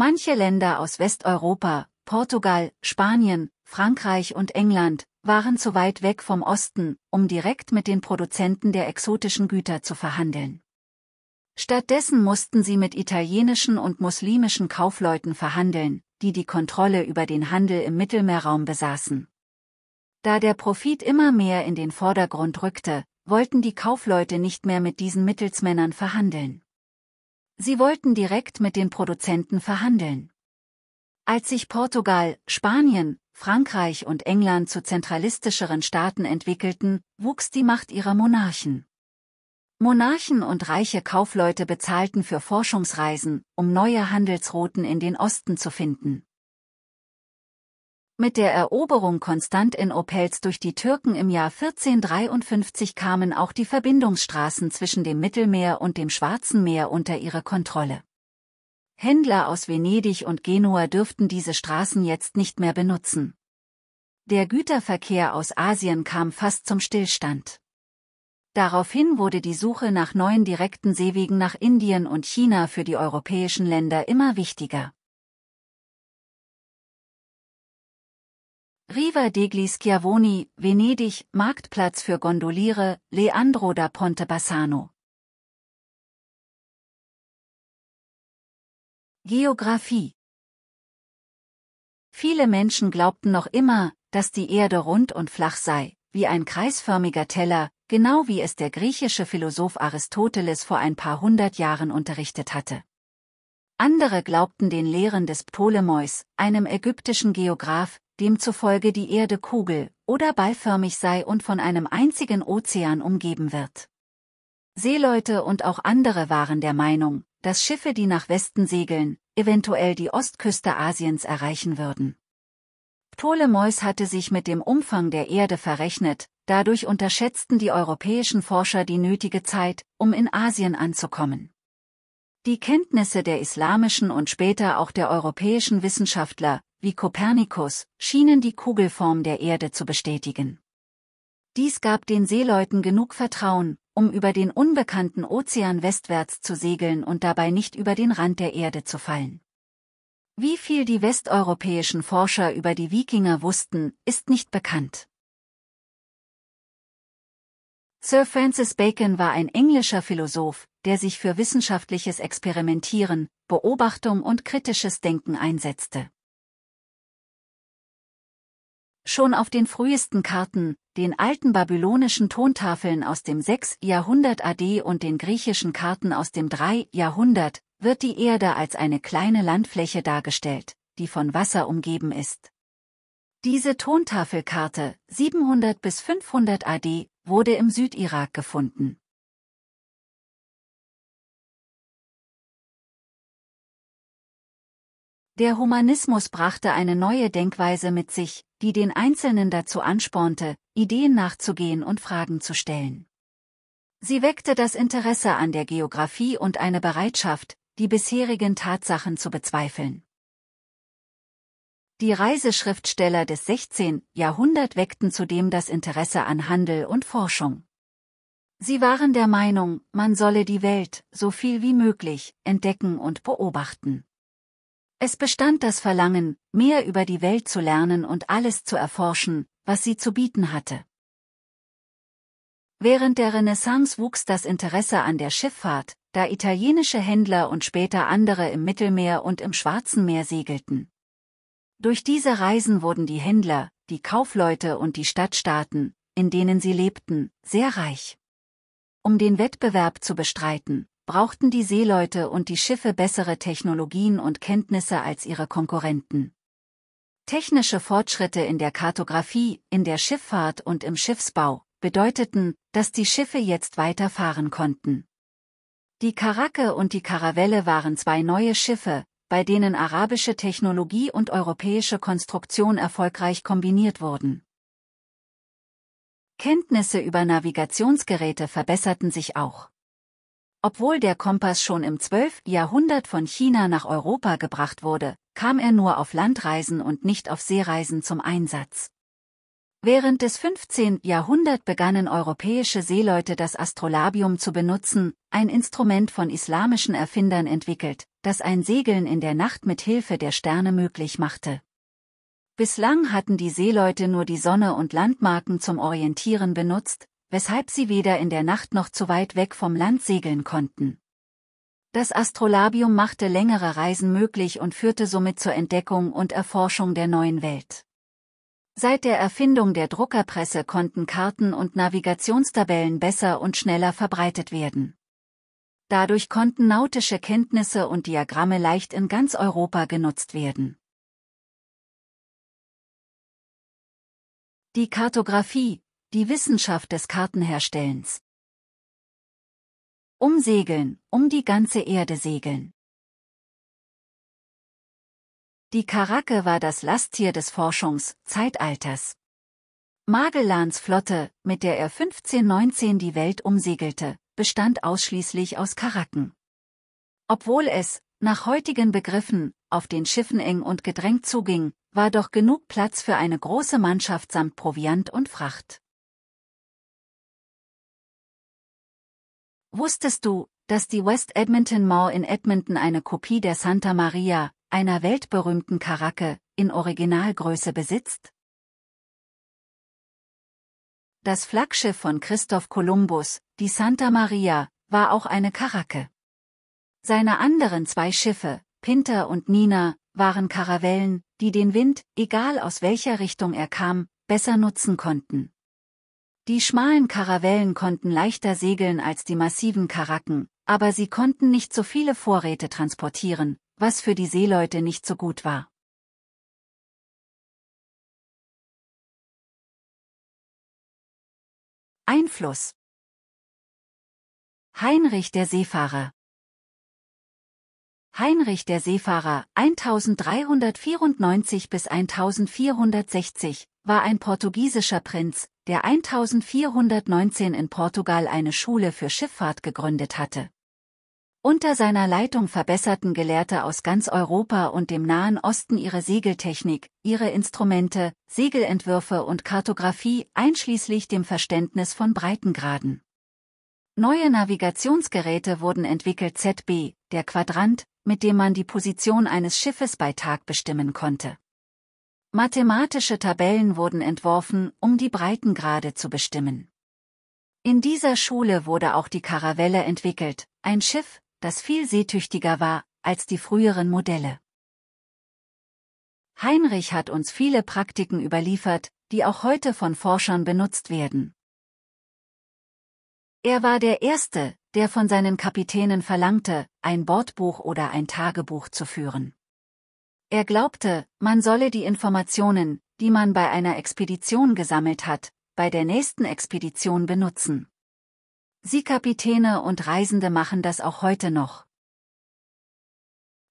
Manche Länder aus Westeuropa, Portugal, Spanien, Frankreich und England, waren zu weit weg vom Osten, um direkt mit den Produzenten der exotischen Güter zu verhandeln. Stattdessen mussten sie mit italienischen und muslimischen Kaufleuten verhandeln, die die Kontrolle über den Handel im Mittelmeerraum besaßen. Da der Profit immer mehr in den Vordergrund rückte, wollten die Kaufleute nicht mehr mit diesen Mittelsmännern verhandeln. Sie wollten direkt mit den Produzenten verhandeln. Als sich Portugal, Spanien, Frankreich und England zu zentralistischeren Staaten entwickelten, wuchs die Macht ihrer Monarchen. Monarchen und reiche Kaufleute bezahlten für Forschungsreisen, um neue Handelsrouten in den Osten zu finden. Mit der Eroberung Konstant in Opels durch die Türken im Jahr 1453 kamen auch die Verbindungsstraßen zwischen dem Mittelmeer und dem Schwarzen Meer unter ihre Kontrolle. Händler aus Venedig und Genua dürften diese Straßen jetzt nicht mehr benutzen. Der Güterverkehr aus Asien kam fast zum Stillstand. Daraufhin wurde die Suche nach neuen direkten Seewegen nach Indien und China für die europäischen Länder immer wichtiger. Riva degli Schiavoni, Venedig, Marktplatz für Gondoliere, Leandro da Ponte Bassano. Geographie Viele Menschen glaubten noch immer, dass die Erde rund und flach sei, wie ein kreisförmiger Teller, genau wie es der griechische Philosoph Aristoteles vor ein paar hundert Jahren unterrichtet hatte. Andere glaubten den Lehren des Ptolemäus, einem ägyptischen Geograph, demzufolge die Erde kugel- oder ballförmig sei und von einem einzigen Ozean umgeben wird. Seeleute und auch andere waren der Meinung, dass Schiffe, die nach Westen segeln, eventuell die Ostküste Asiens erreichen würden. Ptolemäus hatte sich mit dem Umfang der Erde verrechnet, dadurch unterschätzten die europäischen Forscher die nötige Zeit, um in Asien anzukommen. Die Kenntnisse der islamischen und später auch der europäischen Wissenschaftler, wie Kopernikus, schienen die Kugelform der Erde zu bestätigen. Dies gab den Seeleuten genug Vertrauen, um über den unbekannten Ozean westwärts zu segeln und dabei nicht über den Rand der Erde zu fallen. Wie viel die westeuropäischen Forscher über die Wikinger wussten, ist nicht bekannt. Sir Francis Bacon war ein englischer Philosoph, der sich für wissenschaftliches Experimentieren, Beobachtung und kritisches Denken einsetzte. Schon auf den frühesten Karten, den alten babylonischen Tontafeln aus dem 6. Jahrhundert AD und den griechischen Karten aus dem 3. Jahrhundert, wird die Erde als eine kleine Landfläche dargestellt, die von Wasser umgeben ist. Diese Tontafelkarte, 700 bis 500 AD, wurde im Südirak gefunden. Der Humanismus brachte eine neue Denkweise mit sich, die den Einzelnen dazu anspornte, Ideen nachzugehen und Fragen zu stellen. Sie weckte das Interesse an der Geographie und eine Bereitschaft, die bisherigen Tatsachen zu bezweifeln. Die Reiseschriftsteller des 16. Jahrhundert weckten zudem das Interesse an Handel und Forschung. Sie waren der Meinung, man solle die Welt, so viel wie möglich, entdecken und beobachten. Es bestand das Verlangen, mehr über die Welt zu lernen und alles zu erforschen, was sie zu bieten hatte. Während der Renaissance wuchs das Interesse an der Schifffahrt, da italienische Händler und später andere im Mittelmeer und im Schwarzen Meer segelten. Durch diese Reisen wurden die Händler, die Kaufleute und die Stadtstaaten, in denen sie lebten, sehr reich. Um den Wettbewerb zu bestreiten, brauchten die Seeleute und die Schiffe bessere Technologien und Kenntnisse als ihre Konkurrenten. Technische Fortschritte in der Kartographie, in der Schifffahrt und im Schiffsbau bedeuteten, dass die Schiffe jetzt weiterfahren konnten. Die Karacke und die Karawelle waren zwei neue Schiffe, bei denen arabische Technologie und europäische Konstruktion erfolgreich kombiniert wurden. Kenntnisse über Navigationsgeräte verbesserten sich auch. Obwohl der Kompass schon im 12. Jahrhundert von China nach Europa gebracht wurde, kam er nur auf Landreisen und nicht auf Seereisen zum Einsatz. Während des 15. Jahrhunderts begannen europäische Seeleute das Astrolabium zu benutzen, ein Instrument von islamischen Erfindern entwickelt, das ein Segeln in der Nacht mit Hilfe der Sterne möglich machte. Bislang hatten die Seeleute nur die Sonne und Landmarken zum Orientieren benutzt, weshalb sie weder in der Nacht noch zu weit weg vom Land segeln konnten. Das Astrolabium machte längere Reisen möglich und führte somit zur Entdeckung und Erforschung der neuen Welt. Seit der Erfindung der Druckerpresse konnten Karten und Navigationstabellen besser und schneller verbreitet werden. Dadurch konnten nautische Kenntnisse und Diagramme leicht in ganz Europa genutzt werden. Die Kartographie, die Wissenschaft des Kartenherstellens. Umsegeln, um die ganze Erde segeln. Die Karacke war das Lasttier des Forschungszeitalters. Magellans Flotte, mit der er 1519 die Welt umsegelte, bestand ausschließlich aus Karacken. Obwohl es, nach heutigen Begriffen, auf den Schiffen eng und gedrängt zuging, war doch genug Platz für eine große Mannschaft samt Proviant und Fracht. Wusstest du, dass die West Edmonton Mall in Edmonton eine Kopie der Santa Maria, einer weltberühmten Karacke, in Originalgröße besitzt? Das Flaggschiff von Christoph Kolumbus, die Santa Maria, war auch eine Karacke. Seine anderen zwei Schiffe, Pinter und Nina, waren Karavellen, die den Wind, egal aus welcher Richtung er kam, besser nutzen konnten. Die schmalen Karawellen konnten leichter segeln als die massiven Karacken, aber sie konnten nicht so viele Vorräte transportieren, was für die Seeleute nicht so gut war. Einfluss Heinrich der Seefahrer Heinrich der Seefahrer 1394 bis 1460 war ein portugiesischer Prinz, der 1419 in Portugal eine Schule für Schifffahrt gegründet hatte. Unter seiner Leitung verbesserten Gelehrte aus ganz Europa und dem Nahen Osten ihre Segeltechnik, ihre Instrumente, Segelentwürfe und Kartographie, einschließlich dem Verständnis von Breitengraden. Neue Navigationsgeräte wurden entwickelt ZB, der Quadrant, mit dem man die Position eines Schiffes bei Tag bestimmen konnte. Mathematische Tabellen wurden entworfen, um die Breitengrade zu bestimmen. In dieser Schule wurde auch die Karavelle entwickelt, ein Schiff, das viel seetüchtiger war als die früheren Modelle. Heinrich hat uns viele Praktiken überliefert, die auch heute von Forschern benutzt werden. Er war der Erste, der von seinen Kapitänen verlangte, ein Bordbuch oder ein Tagebuch zu führen. Er glaubte, man solle die Informationen, die man bei einer Expedition gesammelt hat, bei der nächsten Expedition benutzen. Sie Kapitäne und Reisende machen das auch heute noch.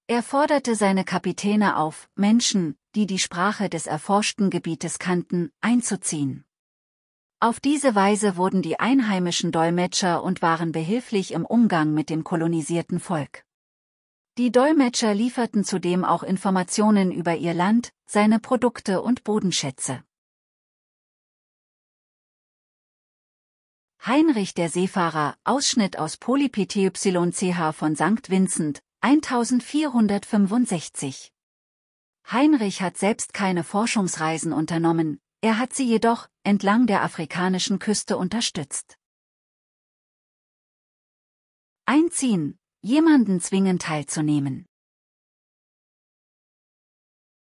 Er forderte seine Kapitäne auf, Menschen, die die Sprache des erforschten Gebietes kannten, einzuziehen. Auf diese Weise wurden die einheimischen Dolmetscher und waren behilflich im Umgang mit dem kolonisierten Volk. Die Dolmetscher lieferten zudem auch Informationen über ihr Land, seine Produkte und Bodenschätze. Heinrich der Seefahrer, Ausschnitt aus Polyptych von St. Vincent, 1465. Heinrich hat selbst keine Forschungsreisen unternommen, er hat sie jedoch entlang der afrikanischen Küste unterstützt. Einziehen, Jemanden zwingen teilzunehmen.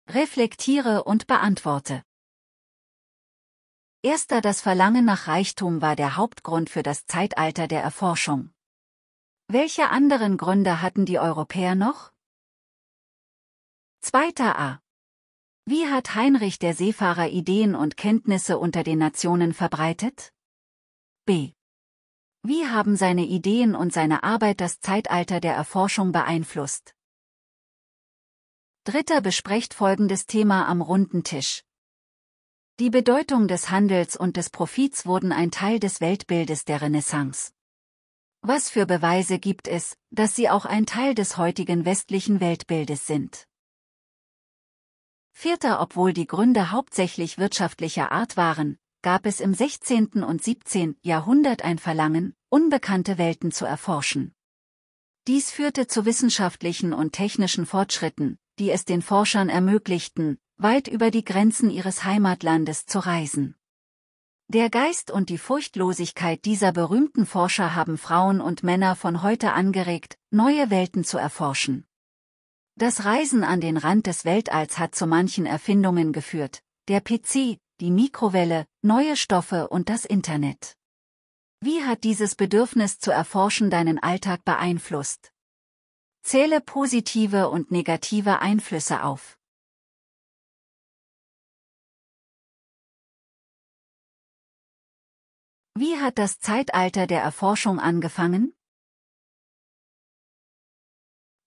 Reflektiere und beantworte. Erster das Verlangen nach Reichtum war der Hauptgrund für das Zeitalter der Erforschung. Welche anderen Gründe hatten die Europäer noch? Zweiter A. Wie hat Heinrich der Seefahrer Ideen und Kenntnisse unter den Nationen verbreitet? B. Wie haben seine Ideen und seine Arbeit das Zeitalter der Erforschung beeinflusst? Dritter besprecht folgendes Thema am runden Tisch. Die Bedeutung des Handels und des Profits wurden ein Teil des Weltbildes der Renaissance. Was für Beweise gibt es, dass sie auch ein Teil des heutigen westlichen Weltbildes sind? Vierter Obwohl die Gründe hauptsächlich wirtschaftlicher Art waren, gab es im 16. und 17. Jahrhundert ein Verlangen, unbekannte Welten zu erforschen. Dies führte zu wissenschaftlichen und technischen Fortschritten, die es den Forschern ermöglichten, weit über die Grenzen ihres Heimatlandes zu reisen. Der Geist und die Furchtlosigkeit dieser berühmten Forscher haben Frauen und Männer von heute angeregt, neue Welten zu erforschen. Das Reisen an den Rand des Weltalls hat zu manchen Erfindungen geführt. Der PC, die Mikrowelle, neue Stoffe und das Internet. Wie hat dieses Bedürfnis zu erforschen deinen Alltag beeinflusst? Zähle positive und negative Einflüsse auf. Wie hat das Zeitalter der Erforschung angefangen?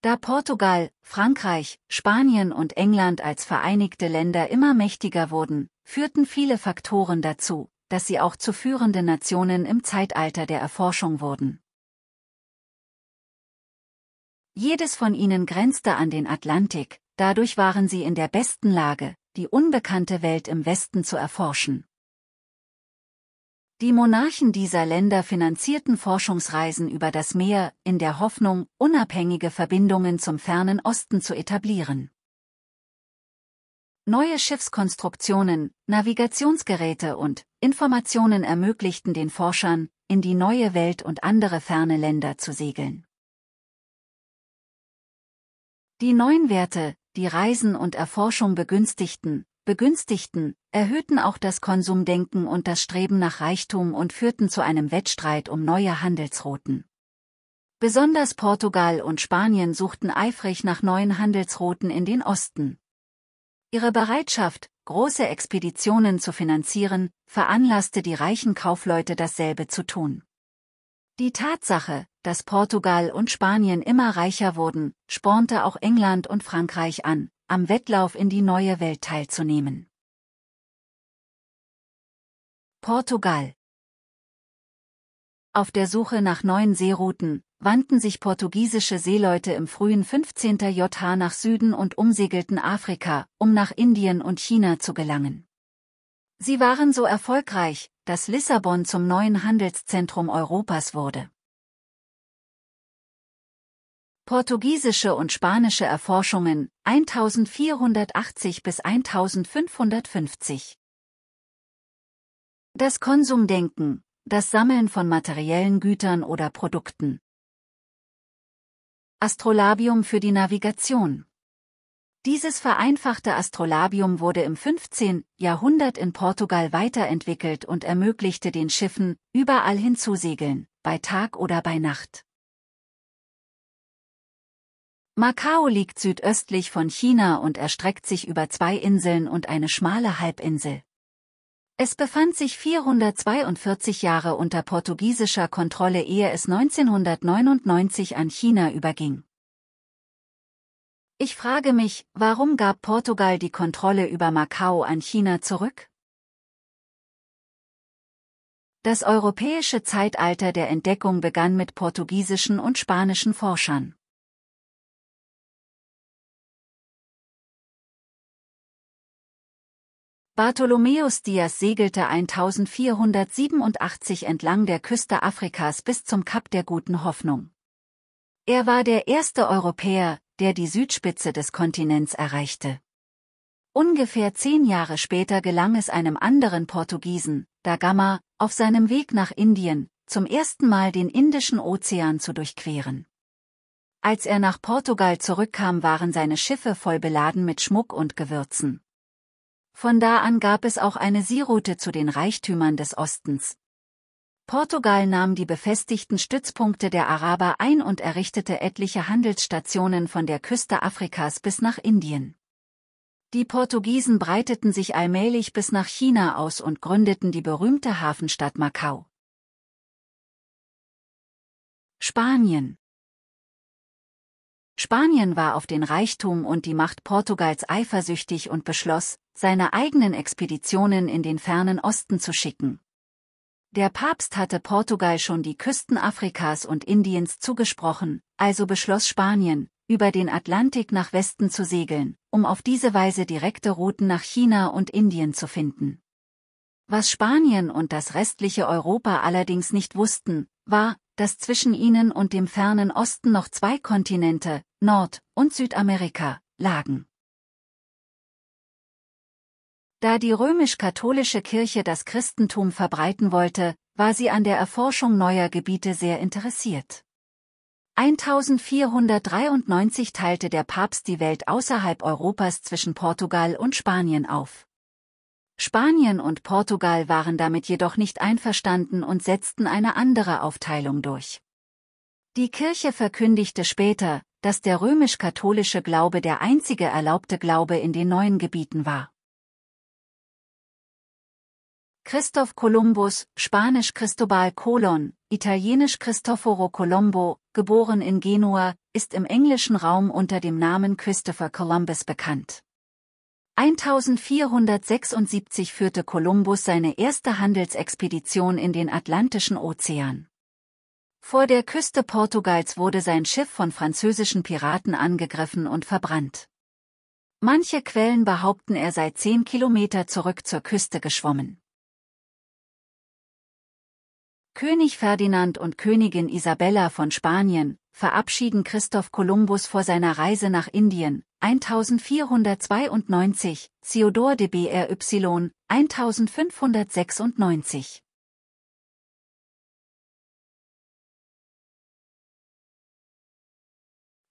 Da Portugal, Frankreich, Spanien und England als vereinigte Länder immer mächtiger wurden, führten viele Faktoren dazu, dass sie auch zu führenden Nationen im Zeitalter der Erforschung wurden. Jedes von ihnen grenzte an den Atlantik, dadurch waren sie in der besten Lage, die unbekannte Welt im Westen zu erforschen. Die Monarchen dieser Länder finanzierten Forschungsreisen über das Meer, in der Hoffnung, unabhängige Verbindungen zum fernen Osten zu etablieren. Neue Schiffskonstruktionen, Navigationsgeräte und Informationen ermöglichten den Forschern, in die neue Welt und andere ferne Länder zu segeln. Die neuen Werte, die Reisen und Erforschung begünstigten, begünstigten, erhöhten auch das Konsumdenken und das Streben nach Reichtum und führten zu einem Wettstreit um neue Handelsrouten. Besonders Portugal und Spanien suchten eifrig nach neuen Handelsrouten in den Osten. Ihre Bereitschaft, große Expeditionen zu finanzieren, veranlasste die reichen Kaufleute dasselbe zu tun. Die Tatsache, dass Portugal und Spanien immer reicher wurden, spornte auch England und Frankreich an, am Wettlauf in die neue Welt teilzunehmen. Portugal Auf der Suche nach neuen Seerouten, wandten sich portugiesische Seeleute im frühen 15. JH nach Süden und umsegelten Afrika, um nach Indien und China zu gelangen. Sie waren so erfolgreich, dass Lissabon zum neuen Handelszentrum Europas wurde. Portugiesische und spanische Erforschungen 1480 bis 1550 Das Konsumdenken, das Sammeln von materiellen Gütern oder Produkten, Astrolabium für die Navigation. Dieses vereinfachte Astrolabium wurde im 15. Jahrhundert in Portugal weiterentwickelt und ermöglichte den Schiffen, überall hinzusegeln, bei Tag oder bei Nacht. Macau liegt südöstlich von China und erstreckt sich über zwei Inseln und eine schmale Halbinsel. Es befand sich 442 Jahre unter portugiesischer Kontrolle, ehe es 1999 an China überging. Ich frage mich, warum gab Portugal die Kontrolle über Macau an China zurück? Das europäische Zeitalter der Entdeckung begann mit portugiesischen und spanischen Forschern. Bartholomeus Dias segelte 1487 entlang der Küste Afrikas bis zum Kap der Guten Hoffnung. Er war der erste Europäer, der die Südspitze des Kontinents erreichte. Ungefähr zehn Jahre später gelang es einem anderen Portugiesen, da Gama, auf seinem Weg nach Indien, zum ersten Mal den Indischen Ozean zu durchqueren. Als er nach Portugal zurückkam waren seine Schiffe voll beladen mit Schmuck und Gewürzen. Von da an gab es auch eine Seeroute zu den Reichtümern des Ostens. Portugal nahm die befestigten Stützpunkte der Araber ein und errichtete etliche Handelsstationen von der Küste Afrikas bis nach Indien. Die Portugiesen breiteten sich allmählich bis nach China aus und gründeten die berühmte Hafenstadt Macau. Spanien Spanien war auf den Reichtum und die Macht Portugals eifersüchtig und beschloss, seine eigenen Expeditionen in den fernen Osten zu schicken. Der Papst hatte Portugal schon die Küsten Afrikas und Indiens zugesprochen, also beschloss Spanien, über den Atlantik nach Westen zu segeln, um auf diese Weise direkte Routen nach China und Indien zu finden. Was Spanien und das restliche Europa allerdings nicht wussten, war, dass zwischen ihnen und dem fernen Osten noch zwei Kontinente, Nord- und Südamerika, lagen. Da die römisch-katholische Kirche das Christentum verbreiten wollte, war sie an der Erforschung neuer Gebiete sehr interessiert. 1493 teilte der Papst die Welt außerhalb Europas zwischen Portugal und Spanien auf. Spanien und Portugal waren damit jedoch nicht einverstanden und setzten eine andere Aufteilung durch. Die Kirche verkündigte später, dass der römisch-katholische Glaube der einzige erlaubte Glaube in den neuen Gebieten war. Christoph Kolumbus, Spanisch Cristobal Colon, Italienisch Cristoforo Colombo, geboren in Genua, ist im englischen Raum unter dem Namen Christopher Columbus bekannt. 1476 führte Kolumbus seine erste Handelsexpedition in den Atlantischen Ozean. Vor der Küste Portugals wurde sein Schiff von französischen Piraten angegriffen und verbrannt. Manche Quellen behaupten, er sei zehn Kilometer zurück zur Küste geschwommen. König Ferdinand und Königin Isabella von Spanien, verabschieden Christoph Kolumbus vor seiner Reise nach Indien, 1492, Theodor de Bry, 1596.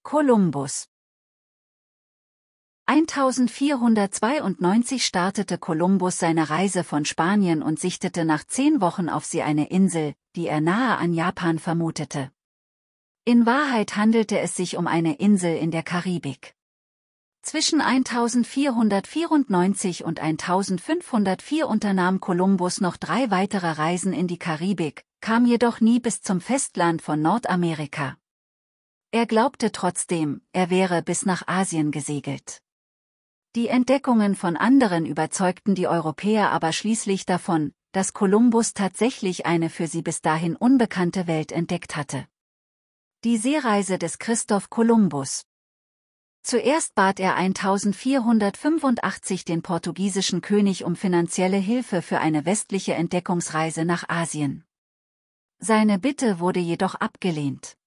Kolumbus 1492 startete Kolumbus seine Reise von Spanien und sichtete nach zehn Wochen auf sie eine Insel, die er nahe an Japan vermutete. In Wahrheit handelte es sich um eine Insel in der Karibik. Zwischen 1494 und 1504 unternahm Kolumbus noch drei weitere Reisen in die Karibik, kam jedoch nie bis zum Festland von Nordamerika. Er glaubte trotzdem, er wäre bis nach Asien gesegelt. Die Entdeckungen von anderen überzeugten die Europäer aber schließlich davon, dass Kolumbus tatsächlich eine für sie bis dahin unbekannte Welt entdeckt hatte. Die Seereise des Christoph Kolumbus. Zuerst bat er 1485 den portugiesischen König um finanzielle Hilfe für eine westliche Entdeckungsreise nach Asien. Seine Bitte wurde jedoch abgelehnt.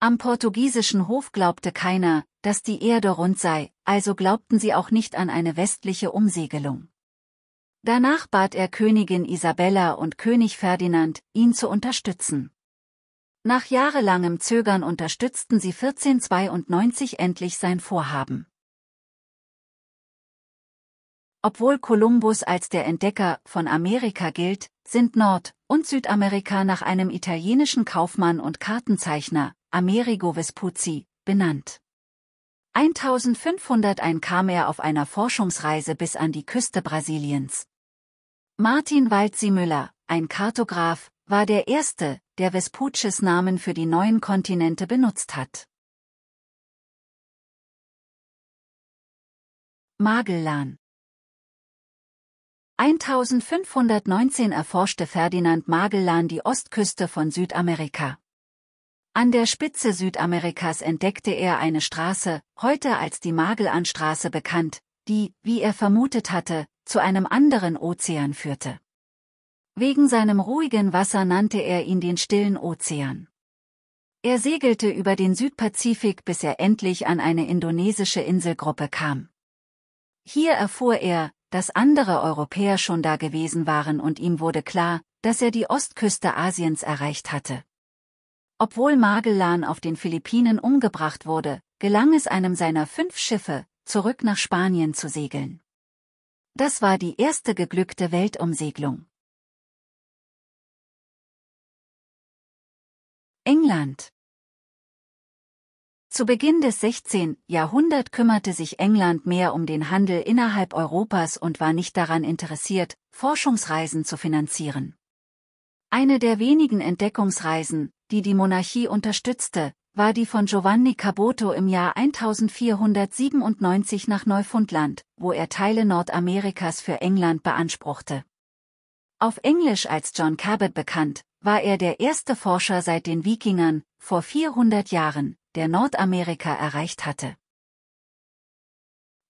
Am portugiesischen Hof glaubte keiner, dass die Erde rund sei, also glaubten sie auch nicht an eine westliche Umsegelung. Danach bat er Königin Isabella und König Ferdinand, ihn zu unterstützen. Nach jahrelangem Zögern unterstützten sie 1492 endlich sein Vorhaben. Obwohl Kolumbus als der Entdecker von Amerika gilt, sind Nord- und Südamerika nach einem italienischen Kaufmann und Kartenzeichner, Amerigo Vespucci, benannt. 1501 kam er auf einer Forschungsreise bis an die Küste Brasiliens. Martin Waldseemüller, ein Kartograf, war der erste, der Vespuccis Namen für die neuen Kontinente benutzt hat. Magellan 1519 erforschte Ferdinand Magellan die Ostküste von Südamerika. An der Spitze Südamerikas entdeckte er eine Straße, heute als die Magellanstraße bekannt, die, wie er vermutet hatte, zu einem anderen Ozean führte. Wegen seinem ruhigen Wasser nannte er ihn den stillen Ozean. Er segelte über den Südpazifik, bis er endlich an eine indonesische Inselgruppe kam. Hier erfuhr er, dass andere Europäer schon da gewesen waren und ihm wurde klar, dass er die Ostküste Asiens erreicht hatte. Obwohl Magellan auf den Philippinen umgebracht wurde, gelang es einem seiner fünf Schiffe, zurück nach Spanien zu segeln. Das war die erste geglückte Weltumsegelung. England zu Beginn des 16. Jahrhundert kümmerte sich England mehr um den Handel innerhalb Europas und war nicht daran interessiert, Forschungsreisen zu finanzieren. Eine der wenigen Entdeckungsreisen, die die Monarchie unterstützte, war die von Giovanni Caboto im Jahr 1497 nach Neufundland, wo er Teile Nordamerikas für England beanspruchte. Auf Englisch als John Cabot bekannt, war er der erste Forscher seit den Wikingern, vor 400 Jahren, der Nordamerika erreicht hatte.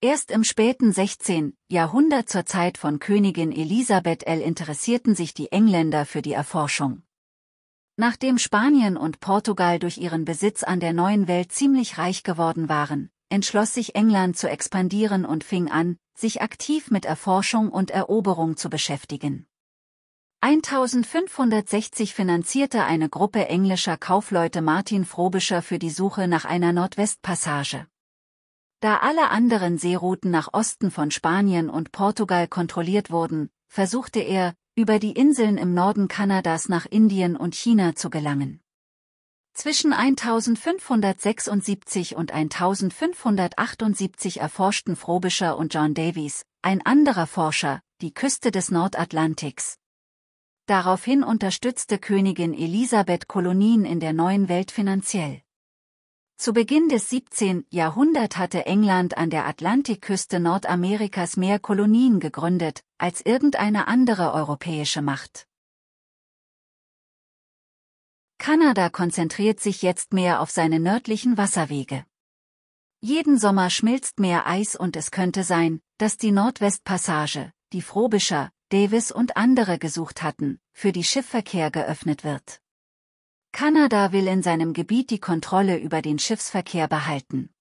Erst im späten 16. Jahrhundert zur Zeit von Königin Elisabeth L. interessierten sich die Engländer für die Erforschung. Nachdem Spanien und Portugal durch ihren Besitz an der neuen Welt ziemlich reich geworden waren, entschloss sich England zu expandieren und fing an, sich aktiv mit Erforschung und Eroberung zu beschäftigen. 1560 finanzierte eine Gruppe englischer Kaufleute Martin Frobisher für die Suche nach einer Nordwestpassage. Da alle anderen Seerouten nach Osten von Spanien und Portugal kontrolliert wurden, versuchte er, über die Inseln im Norden Kanadas nach Indien und China zu gelangen. Zwischen 1576 und 1578 erforschten Frobisher und John Davies, ein anderer Forscher, die Küste des Nordatlantiks. Daraufhin unterstützte Königin Elisabeth Kolonien in der neuen Welt finanziell. Zu Beginn des 17. Jahrhunderts hatte England an der Atlantikküste Nordamerikas mehr Kolonien gegründet, als irgendeine andere europäische Macht. Kanada konzentriert sich jetzt mehr auf seine nördlichen Wasserwege. Jeden Sommer schmilzt mehr Eis und es könnte sein, dass die Nordwestpassage, die Frobisher, Davis und andere gesucht hatten, für die Schiffverkehr geöffnet wird. Kanada will in seinem Gebiet die Kontrolle über den Schiffsverkehr behalten.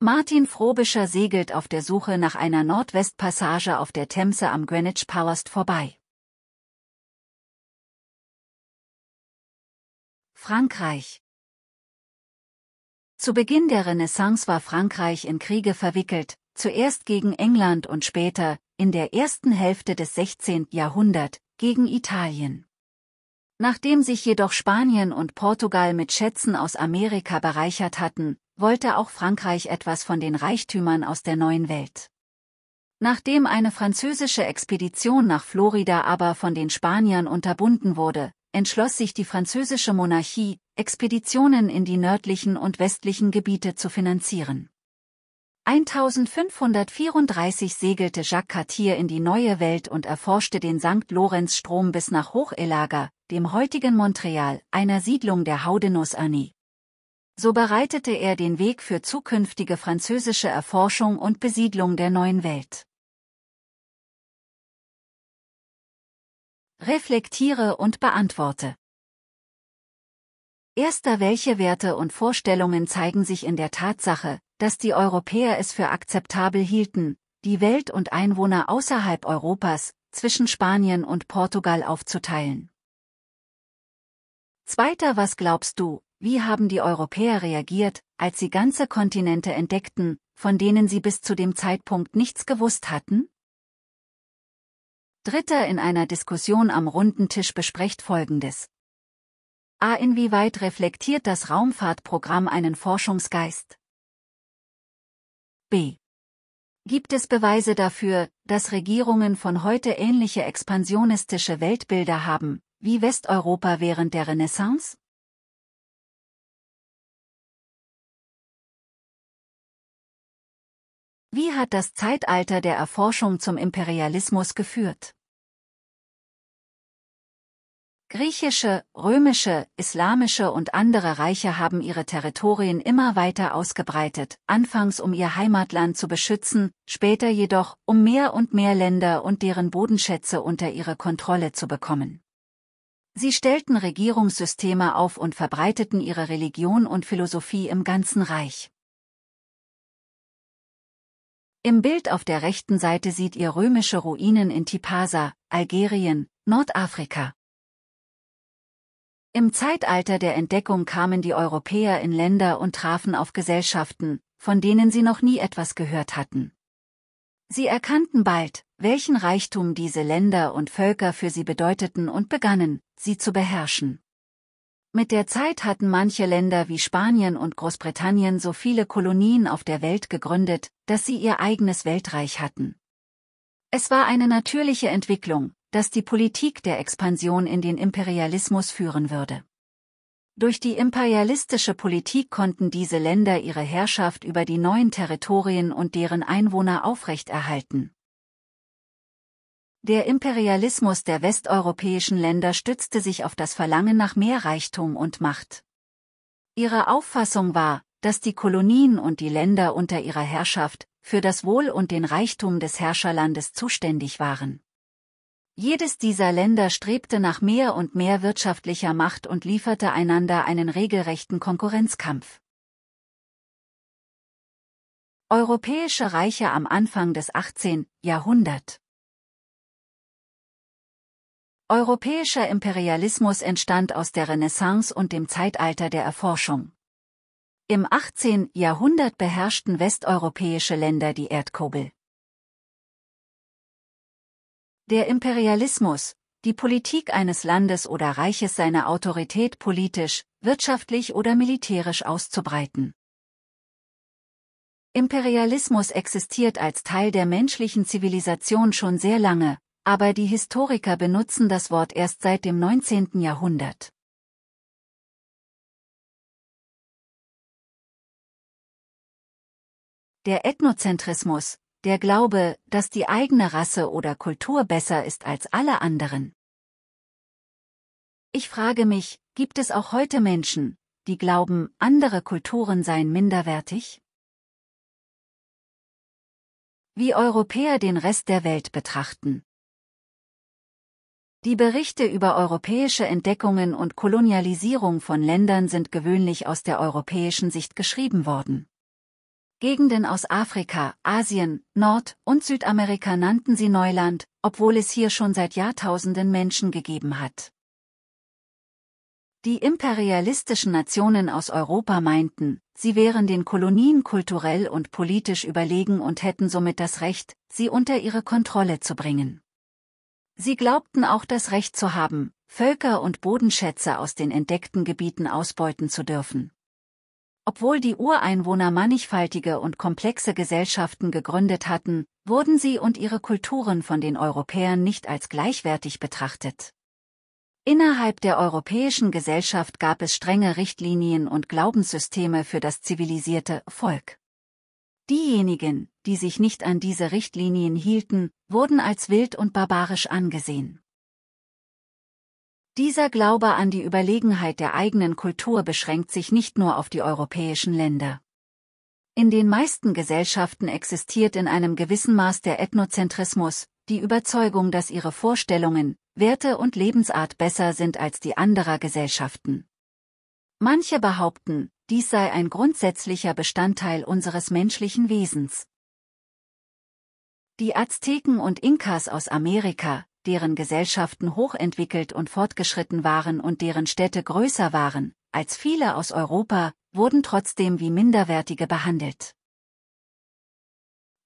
Martin Frobischer segelt auf der Suche nach einer Nordwestpassage auf der Themse am Greenwich Palast vorbei. Frankreich Zu Beginn der Renaissance war Frankreich in Kriege verwickelt, zuerst gegen England und später, in der ersten Hälfte des 16. Jahrhunderts, gegen Italien. Nachdem sich jedoch Spanien und Portugal mit Schätzen aus Amerika bereichert hatten, wollte auch Frankreich etwas von den Reichtümern aus der neuen Welt. Nachdem eine französische Expedition nach Florida aber von den Spaniern unterbunden wurde, entschloss sich die französische Monarchie, Expeditionen in die nördlichen und westlichen Gebiete zu finanzieren. 1534 segelte Jacques Cartier in die neue Welt und erforschte den St. Lorenz-Strom bis nach Hochelaga, dem heutigen Montreal, einer Siedlung der Haudenus-Annie. So bereitete er den Weg für zukünftige französische Erforschung und Besiedlung der neuen Welt. Reflektiere und beantworte. Erster, welche Werte und Vorstellungen zeigen sich in der Tatsache, dass die Europäer es für akzeptabel hielten, die Welt und Einwohner außerhalb Europas zwischen Spanien und Portugal aufzuteilen. Zweiter Was glaubst du, wie haben die Europäer reagiert, als sie ganze Kontinente entdeckten, von denen sie bis zu dem Zeitpunkt nichts gewusst hatten? Dritter in einer Diskussion am runden Tisch besprecht Folgendes. A. Inwieweit reflektiert das Raumfahrtprogramm einen Forschungsgeist? B. Gibt es Beweise dafür, dass Regierungen von heute ähnliche expansionistische Weltbilder haben, wie Westeuropa während der Renaissance? Wie hat das Zeitalter der Erforschung zum Imperialismus geführt? Griechische, römische, islamische und andere Reiche haben ihre Territorien immer weiter ausgebreitet, anfangs um ihr Heimatland zu beschützen, später jedoch, um mehr und mehr Länder und deren Bodenschätze unter ihre Kontrolle zu bekommen. Sie stellten Regierungssysteme auf und verbreiteten ihre Religion und Philosophie im ganzen Reich. Im Bild auf der rechten Seite sieht ihr römische Ruinen in Tipasa, Algerien, Nordafrika. Im Zeitalter der Entdeckung kamen die Europäer in Länder und trafen auf Gesellschaften, von denen sie noch nie etwas gehört hatten. Sie erkannten bald, welchen Reichtum diese Länder und Völker für sie bedeuteten und begannen, sie zu beherrschen. Mit der Zeit hatten manche Länder wie Spanien und Großbritannien so viele Kolonien auf der Welt gegründet, dass sie ihr eigenes Weltreich hatten. Es war eine natürliche Entwicklung, dass die Politik der Expansion in den Imperialismus führen würde. Durch die imperialistische Politik konnten diese Länder ihre Herrschaft über die neuen Territorien und deren Einwohner aufrechterhalten. Der Imperialismus der westeuropäischen Länder stützte sich auf das Verlangen nach mehr Reichtum und Macht. Ihre Auffassung war, dass die Kolonien und die Länder unter ihrer Herrschaft für das Wohl und den Reichtum des Herrscherlandes zuständig waren. Jedes dieser Länder strebte nach mehr und mehr wirtschaftlicher Macht und lieferte einander einen regelrechten Konkurrenzkampf. Europäische Reiche am Anfang des 18. Jahrhundert Europäischer Imperialismus entstand aus der Renaissance und dem Zeitalter der Erforschung. Im 18. Jahrhundert beherrschten westeuropäische Länder die Erdkugel. Der Imperialismus, die Politik eines Landes oder Reiches seine Autorität politisch, wirtschaftlich oder militärisch auszubreiten. Imperialismus existiert als Teil der menschlichen Zivilisation schon sehr lange, aber die Historiker benutzen das Wort erst seit dem 19. Jahrhundert. Der Ethnozentrismus, der Glaube, dass die eigene Rasse oder Kultur besser ist als alle anderen. Ich frage mich, gibt es auch heute Menschen, die glauben, andere Kulturen seien minderwertig? Wie Europäer den Rest der Welt betrachten. Die Berichte über europäische Entdeckungen und Kolonialisierung von Ländern sind gewöhnlich aus der europäischen Sicht geschrieben worden. Gegenden aus Afrika, Asien, Nord- und Südamerika nannten sie Neuland, obwohl es hier schon seit Jahrtausenden Menschen gegeben hat. Die imperialistischen Nationen aus Europa meinten, sie wären den Kolonien kulturell und politisch überlegen und hätten somit das Recht, sie unter ihre Kontrolle zu bringen. Sie glaubten auch das Recht zu haben, Völker und Bodenschätze aus den entdeckten Gebieten ausbeuten zu dürfen. Obwohl die Ureinwohner mannigfaltige und komplexe Gesellschaften gegründet hatten, wurden sie und ihre Kulturen von den Europäern nicht als gleichwertig betrachtet. Innerhalb der europäischen Gesellschaft gab es strenge Richtlinien und Glaubenssysteme für das zivilisierte Volk. Diejenigen, die sich nicht an diese Richtlinien hielten, wurden als wild und barbarisch angesehen. Dieser Glaube an die Überlegenheit der eigenen Kultur beschränkt sich nicht nur auf die europäischen Länder. In den meisten Gesellschaften existiert in einem gewissen Maß der Ethnozentrismus, die Überzeugung, dass ihre Vorstellungen, Werte und Lebensart besser sind als die anderer Gesellschaften. Manche behaupten, dies sei ein grundsätzlicher Bestandteil unseres menschlichen Wesens. Die Azteken und Inkas aus Amerika, deren Gesellschaften hochentwickelt und fortgeschritten waren und deren Städte größer waren, als viele aus Europa, wurden trotzdem wie Minderwertige behandelt.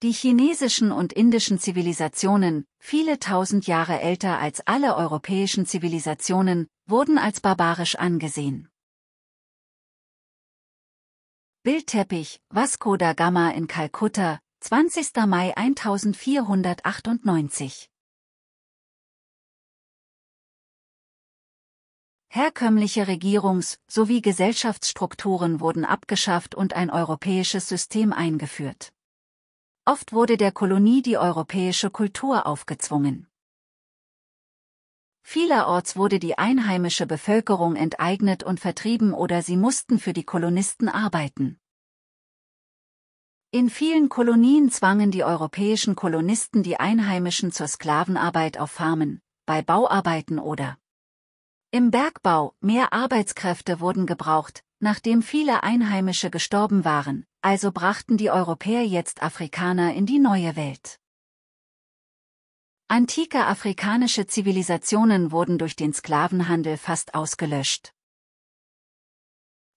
Die chinesischen und indischen Zivilisationen, viele tausend Jahre älter als alle europäischen Zivilisationen, wurden als barbarisch angesehen. Bildteppich, Vasco da Gama in Kalkutta, 20. Mai 1498 Herkömmliche Regierungs- sowie Gesellschaftsstrukturen wurden abgeschafft und ein europäisches System eingeführt. Oft wurde der Kolonie die europäische Kultur aufgezwungen. Vielerorts wurde die einheimische Bevölkerung enteignet und vertrieben oder sie mussten für die Kolonisten arbeiten. In vielen Kolonien zwangen die europäischen Kolonisten die Einheimischen zur Sklavenarbeit auf Farmen, bei Bauarbeiten oder im Bergbau, mehr Arbeitskräfte wurden gebraucht, nachdem viele Einheimische gestorben waren, also brachten die Europäer jetzt Afrikaner in die neue Welt. Antike afrikanische Zivilisationen wurden durch den Sklavenhandel fast ausgelöscht.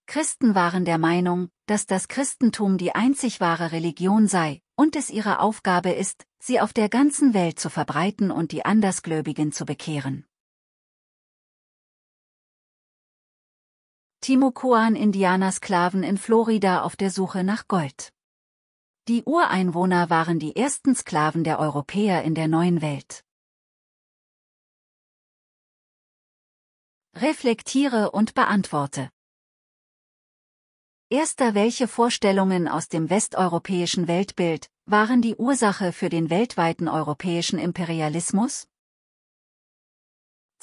Christen waren der Meinung, dass das Christentum die einzig wahre Religion sei, und es ihre Aufgabe ist, sie auf der ganzen Welt zu verbreiten und die Andersgläubigen zu bekehren. Timokoan-Indianersklaven in Florida auf der Suche nach Gold. Die Ureinwohner waren die ersten Sklaven der Europäer in der neuen Welt. Reflektiere und beantworte. Erster welche Vorstellungen aus dem westeuropäischen Weltbild waren die Ursache für den weltweiten europäischen Imperialismus?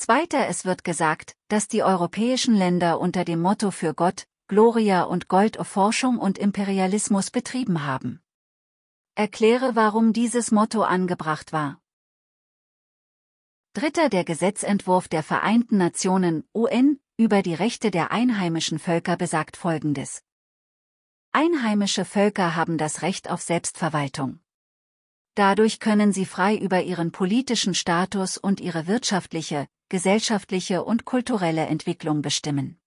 Zweiter es wird gesagt, dass die europäischen Länder unter dem Motto für Gott, Gloria und Gold Forschung und Imperialismus betrieben haben. Erkläre warum dieses Motto angebracht war. Dritter der Gesetzentwurf der Vereinten Nationen UN über die Rechte der einheimischen Völker besagt Folgendes. Einheimische Völker haben das Recht auf Selbstverwaltung. Dadurch können sie frei über ihren politischen Status und ihre wirtschaftliche, gesellschaftliche und kulturelle Entwicklung bestimmen.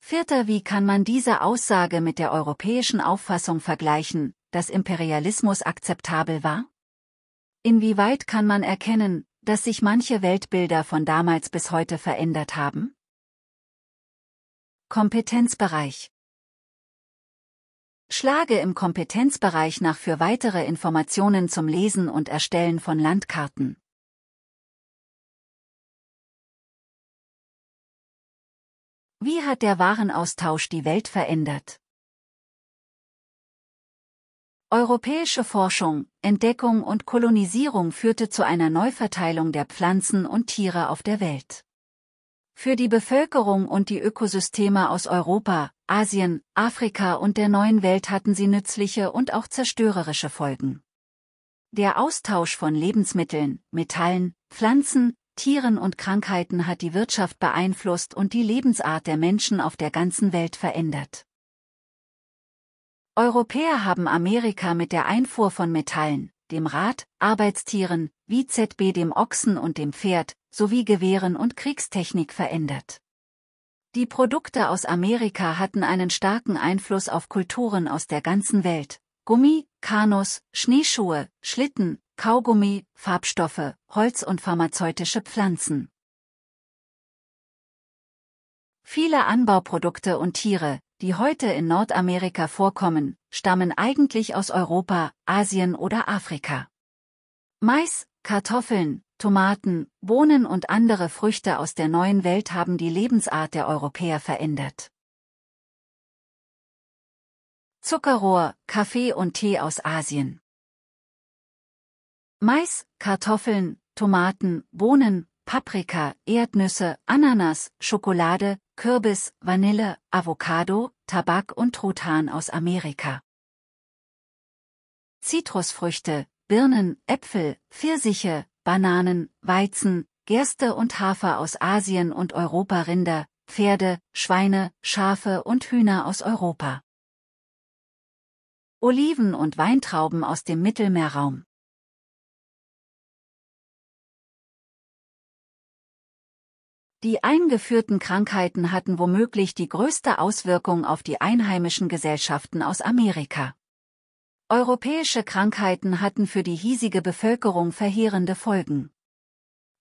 Vierter Wie kann man diese Aussage mit der europäischen Auffassung vergleichen, dass Imperialismus akzeptabel war? Inwieweit kann man erkennen, dass sich manche Weltbilder von damals bis heute verändert haben? Kompetenzbereich Schlage im Kompetenzbereich nach für weitere Informationen zum Lesen und Erstellen von Landkarten. Wie hat der Warenaustausch die Welt verändert? Europäische Forschung, Entdeckung und Kolonisierung führte zu einer Neuverteilung der Pflanzen und Tiere auf der Welt. Für die Bevölkerung und die Ökosysteme aus Europa, Asien, Afrika und der neuen Welt hatten sie nützliche und auch zerstörerische Folgen. Der Austausch von Lebensmitteln, Metallen, Pflanzen, Tieren und Krankheiten hat die Wirtschaft beeinflusst und die Lebensart der Menschen auf der ganzen Welt verändert. Europäer haben Amerika mit der Einfuhr von Metallen, dem Rad, Arbeitstieren, wie ZB dem Ochsen und dem Pferd, sowie Gewehren und Kriegstechnik verändert. Die Produkte aus Amerika hatten einen starken Einfluss auf Kulturen aus der ganzen Welt. Gummi, Kanus, Schneeschuhe, Schlitten, Kaugummi, Farbstoffe, Holz und pharmazeutische Pflanzen. Viele Anbauprodukte und Tiere, die heute in Nordamerika vorkommen, stammen eigentlich aus Europa, Asien oder Afrika. Mais, Kartoffeln, Tomaten, Bohnen und andere Früchte aus der neuen Welt haben die Lebensart der Europäer verändert. Zuckerrohr, Kaffee und Tee aus Asien. Mais, Kartoffeln, Tomaten, Bohnen, Paprika, Erdnüsse, Ananas, Schokolade, Kürbis, Vanille, Avocado, Tabak und Truthahn aus Amerika. Zitrusfrüchte, Birnen, Äpfel, Pfirsiche, Bananen, Weizen, Gerste und Hafer aus Asien und Europa Rinder, Pferde, Schweine, Schafe und Hühner aus Europa. Oliven und Weintrauben aus dem Mittelmeerraum. Die eingeführten Krankheiten hatten womöglich die größte Auswirkung auf die einheimischen Gesellschaften aus Amerika. Europäische Krankheiten hatten für die hiesige Bevölkerung verheerende Folgen.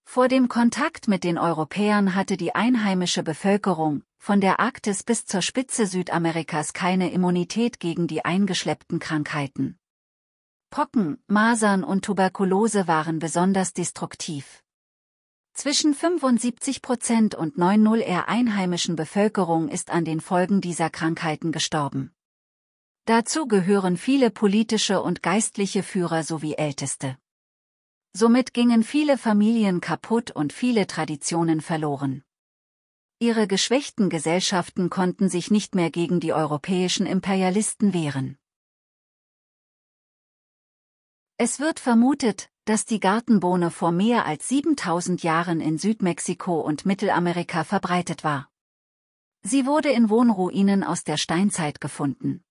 Vor dem Kontakt mit den Europäern hatte die einheimische Bevölkerung, von der Arktis bis zur Spitze Südamerikas keine Immunität gegen die eingeschleppten Krankheiten. Pocken, Masern und Tuberkulose waren besonders destruktiv. Zwischen 75 Prozent und 9,0 R einheimischen Bevölkerung ist an den Folgen dieser Krankheiten gestorben. Dazu gehören viele politische und geistliche Führer sowie Älteste. Somit gingen viele Familien kaputt und viele Traditionen verloren. Ihre geschwächten Gesellschaften konnten sich nicht mehr gegen die europäischen Imperialisten wehren. Es wird vermutet, dass die Gartenbohne vor mehr als 7000 Jahren in Südmexiko und Mittelamerika verbreitet war. Sie wurde in Wohnruinen aus der Steinzeit gefunden.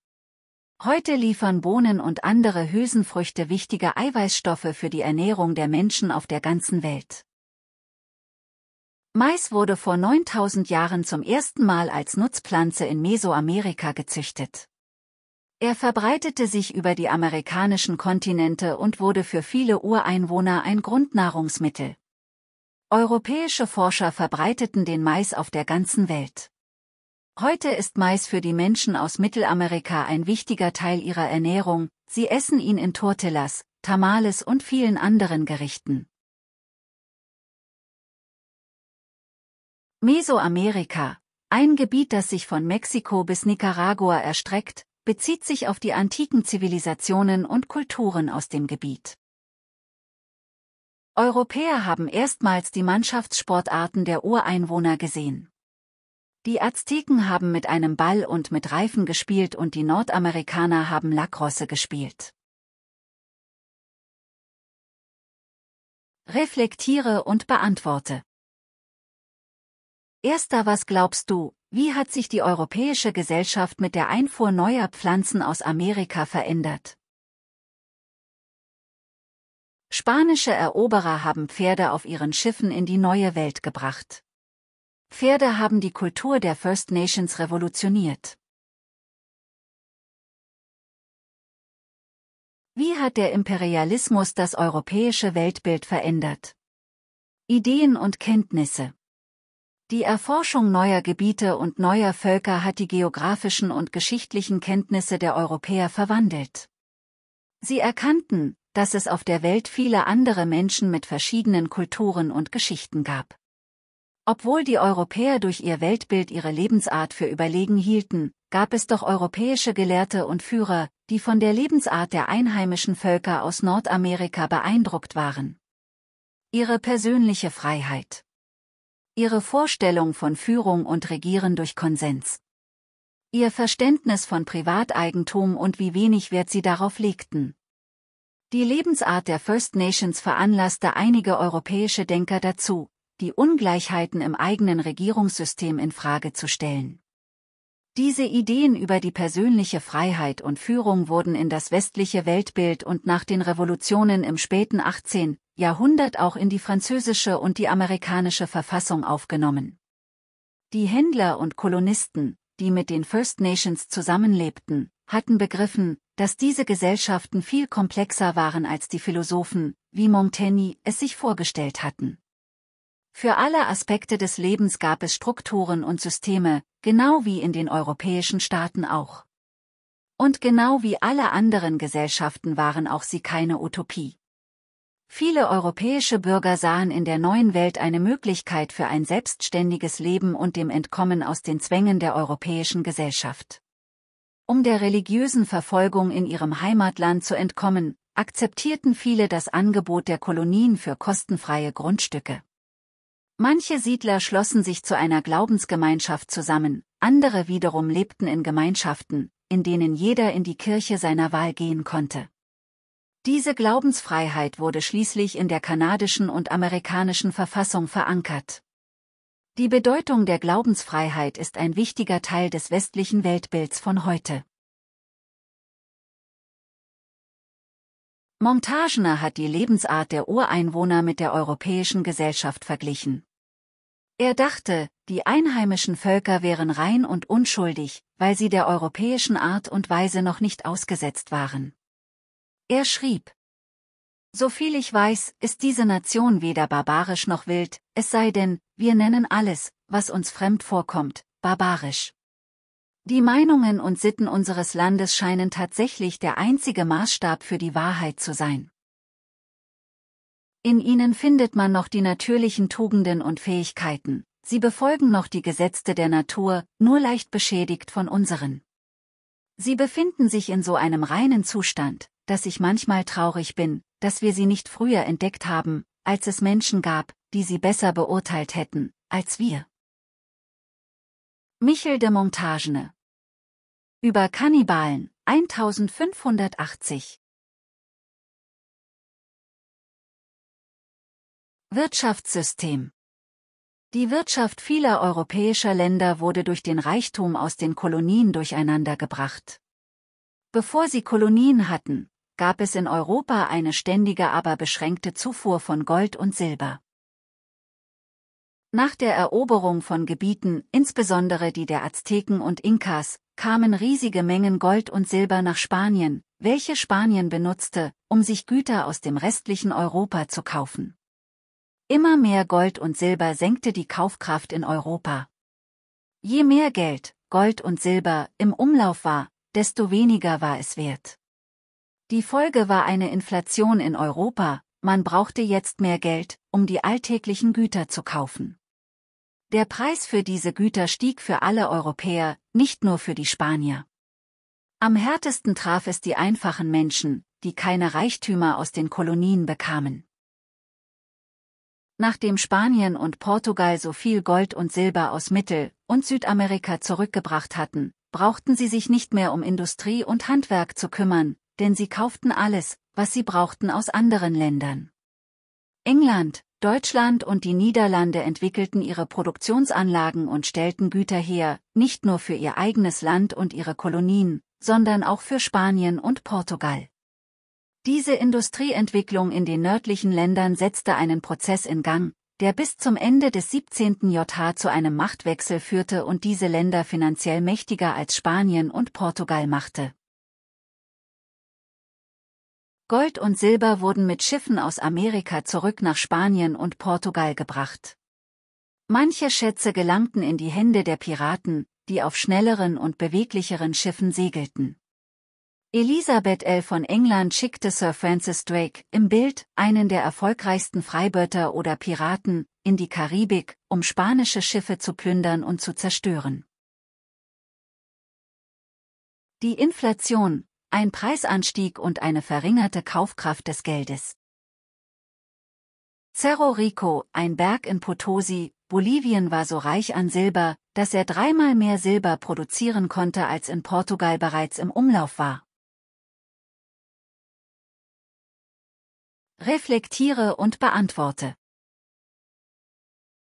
Heute liefern Bohnen und andere Hülsenfrüchte wichtige Eiweißstoffe für die Ernährung der Menschen auf der ganzen Welt. Mais wurde vor 9000 Jahren zum ersten Mal als Nutzpflanze in Mesoamerika gezüchtet. Er verbreitete sich über die amerikanischen Kontinente und wurde für viele Ureinwohner ein Grundnahrungsmittel. Europäische Forscher verbreiteten den Mais auf der ganzen Welt. Heute ist Mais für die Menschen aus Mittelamerika ein wichtiger Teil ihrer Ernährung, sie essen ihn in Tortillas, Tamales und vielen anderen Gerichten. Mesoamerika, ein Gebiet, das sich von Mexiko bis Nicaragua erstreckt, bezieht sich auf die antiken Zivilisationen und Kulturen aus dem Gebiet. Europäer haben erstmals die Mannschaftssportarten der Ureinwohner gesehen. Die Azteken haben mit einem Ball und mit Reifen gespielt und die Nordamerikaner haben Lacrosse gespielt. Reflektiere und beantworte. Erster was glaubst du, wie hat sich die europäische Gesellschaft mit der Einfuhr neuer Pflanzen aus Amerika verändert? Spanische Eroberer haben Pferde auf ihren Schiffen in die neue Welt gebracht. Pferde haben die Kultur der First Nations revolutioniert. Wie hat der Imperialismus das europäische Weltbild verändert? Ideen und Kenntnisse die Erforschung neuer Gebiete und neuer Völker hat die geografischen und geschichtlichen Kenntnisse der Europäer verwandelt. Sie erkannten, dass es auf der Welt viele andere Menschen mit verschiedenen Kulturen und Geschichten gab. Obwohl die Europäer durch ihr Weltbild ihre Lebensart für überlegen hielten, gab es doch europäische Gelehrte und Führer, die von der Lebensart der einheimischen Völker aus Nordamerika beeindruckt waren. Ihre persönliche Freiheit Ihre Vorstellung von Führung und Regieren durch Konsens. Ihr Verständnis von Privateigentum und wie wenig Wert sie darauf legten. Die Lebensart der First Nations veranlasste einige europäische Denker dazu, die Ungleichheiten im eigenen Regierungssystem in Frage zu stellen. Diese Ideen über die persönliche Freiheit und Führung wurden in das westliche Weltbild und nach den Revolutionen im späten 18. Jahrhundert auch in die französische und die amerikanische Verfassung aufgenommen. Die Händler und Kolonisten, die mit den First Nations zusammenlebten, hatten begriffen, dass diese Gesellschaften viel komplexer waren als die Philosophen, wie Montaigne es sich vorgestellt hatten. Für alle Aspekte des Lebens gab es Strukturen und Systeme, genau wie in den europäischen Staaten auch. Und genau wie alle anderen Gesellschaften waren auch sie keine Utopie. Viele europäische Bürger sahen in der neuen Welt eine Möglichkeit für ein selbstständiges Leben und dem Entkommen aus den Zwängen der europäischen Gesellschaft. Um der religiösen Verfolgung in ihrem Heimatland zu entkommen, akzeptierten viele das Angebot der Kolonien für kostenfreie Grundstücke. Manche Siedler schlossen sich zu einer Glaubensgemeinschaft zusammen, andere wiederum lebten in Gemeinschaften, in denen jeder in die Kirche seiner Wahl gehen konnte. Diese Glaubensfreiheit wurde schließlich in der kanadischen und amerikanischen Verfassung verankert. Die Bedeutung der Glaubensfreiheit ist ein wichtiger Teil des westlichen Weltbilds von heute. Montagner hat die Lebensart der Ureinwohner mit der europäischen Gesellschaft verglichen. Er dachte, die einheimischen Völker wären rein und unschuldig, weil sie der europäischen Art und Weise noch nicht ausgesetzt waren. Er schrieb, Soviel ich weiß, ist diese Nation weder barbarisch noch wild, es sei denn, wir nennen alles, was uns fremd vorkommt, barbarisch. Die Meinungen und Sitten unseres Landes scheinen tatsächlich der einzige Maßstab für die Wahrheit zu sein. In ihnen findet man noch die natürlichen Tugenden und Fähigkeiten, sie befolgen noch die Gesetze der Natur, nur leicht beschädigt von unseren. Sie befinden sich in so einem reinen Zustand, dass ich manchmal traurig bin, dass wir sie nicht früher entdeckt haben, als es Menschen gab, die sie besser beurteilt hätten, als wir. Michel de Montagene Über Kannibalen, 1580 Wirtschaftssystem Die Wirtschaft vieler europäischer Länder wurde durch den Reichtum aus den Kolonien durcheinandergebracht. Bevor sie Kolonien hatten, gab es in Europa eine ständige aber beschränkte Zufuhr von Gold und Silber. Nach der Eroberung von Gebieten, insbesondere die der Azteken und Inkas, kamen riesige Mengen Gold und Silber nach Spanien, welche Spanien benutzte, um sich Güter aus dem restlichen Europa zu kaufen. Immer mehr Gold und Silber senkte die Kaufkraft in Europa. Je mehr Geld, Gold und Silber im Umlauf war, desto weniger war es wert. Die Folge war eine Inflation in Europa, man brauchte jetzt mehr Geld, um die alltäglichen Güter zu kaufen. Der Preis für diese Güter stieg für alle Europäer, nicht nur für die Spanier. Am härtesten traf es die einfachen Menschen, die keine Reichtümer aus den Kolonien bekamen. Nachdem Spanien und Portugal so viel Gold und Silber aus Mittel- und Südamerika zurückgebracht hatten, brauchten sie sich nicht mehr um Industrie und Handwerk zu kümmern, denn sie kauften alles, was sie brauchten aus anderen Ländern. England, Deutschland und die Niederlande entwickelten ihre Produktionsanlagen und stellten Güter her, nicht nur für ihr eigenes Land und ihre Kolonien, sondern auch für Spanien und Portugal. Diese Industrieentwicklung in den nördlichen Ländern setzte einen Prozess in Gang, der bis zum Ende des 17. JH zu einem Machtwechsel führte und diese Länder finanziell mächtiger als Spanien und Portugal machte. Gold und Silber wurden mit Schiffen aus Amerika zurück nach Spanien und Portugal gebracht. Manche Schätze gelangten in die Hände der Piraten, die auf schnelleren und beweglicheren Schiffen segelten. Elisabeth L. von England schickte Sir Francis Drake, im Bild, einen der erfolgreichsten Freibörter oder Piraten, in die Karibik, um spanische Schiffe zu plündern und zu zerstören. Die Inflation, ein Preisanstieg und eine verringerte Kaufkraft des Geldes. Cerro Rico, ein Berg in Potosi, Bolivien war so reich an Silber, dass er dreimal mehr Silber produzieren konnte als in Portugal bereits im Umlauf war. Reflektiere und beantworte.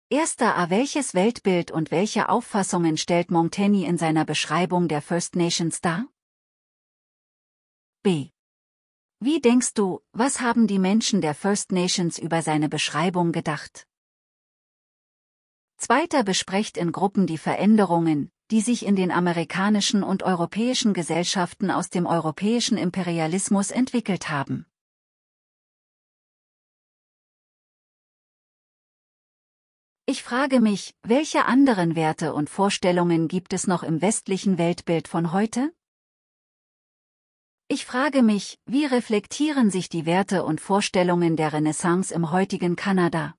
Erster A. Welches Weltbild und welche Auffassungen stellt Montaigne in seiner Beschreibung der First Nations dar? B. Wie denkst du, was haben die Menschen der First Nations über seine Beschreibung gedacht? Zweiter besprecht in Gruppen die Veränderungen, die sich in den amerikanischen und europäischen Gesellschaften aus dem europäischen Imperialismus entwickelt haben. Ich frage mich, welche anderen Werte und Vorstellungen gibt es noch im westlichen Weltbild von heute? Ich frage mich, wie reflektieren sich die Werte und Vorstellungen der Renaissance im heutigen Kanada?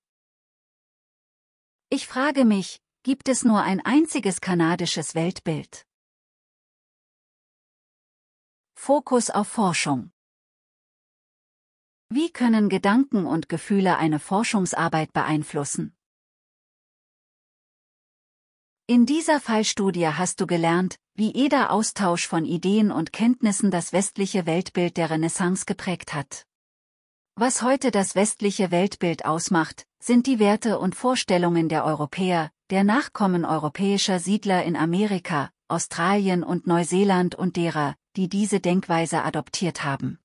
Ich frage mich, gibt es nur ein einziges kanadisches Weltbild? Fokus auf Forschung Wie können Gedanken und Gefühle eine Forschungsarbeit beeinflussen? In dieser Fallstudie hast du gelernt, wie jeder Austausch von Ideen und Kenntnissen das westliche Weltbild der Renaissance geprägt hat. Was heute das westliche Weltbild ausmacht, sind die Werte und Vorstellungen der Europäer, der Nachkommen europäischer Siedler in Amerika, Australien und Neuseeland und derer, die diese Denkweise adoptiert haben.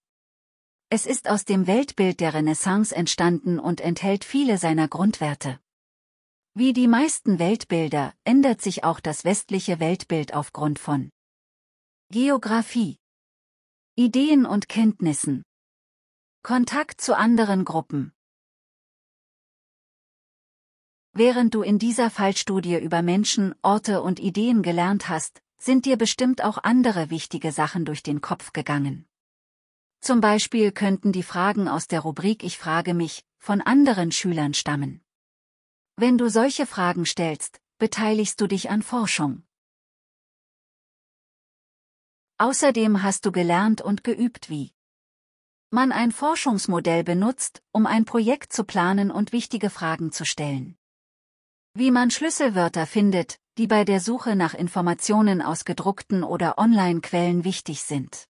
Es ist aus dem Weltbild der Renaissance entstanden und enthält viele seiner Grundwerte. Wie die meisten Weltbilder ändert sich auch das westliche Weltbild aufgrund von Geografie, Ideen und Kenntnissen, Kontakt zu anderen Gruppen. Während du in dieser Fallstudie über Menschen, Orte und Ideen gelernt hast, sind dir bestimmt auch andere wichtige Sachen durch den Kopf gegangen. Zum Beispiel könnten die Fragen aus der Rubrik Ich frage mich von anderen Schülern stammen. Wenn du solche Fragen stellst, beteiligst du dich an Forschung. Außerdem hast du gelernt und geübt, wie man ein Forschungsmodell benutzt, um ein Projekt zu planen und wichtige Fragen zu stellen. Wie man Schlüsselwörter findet, die bei der Suche nach Informationen aus gedruckten oder Online-Quellen wichtig sind.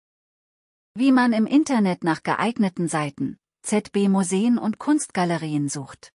Wie man im Internet nach geeigneten Seiten, ZB-Museen und Kunstgalerien sucht.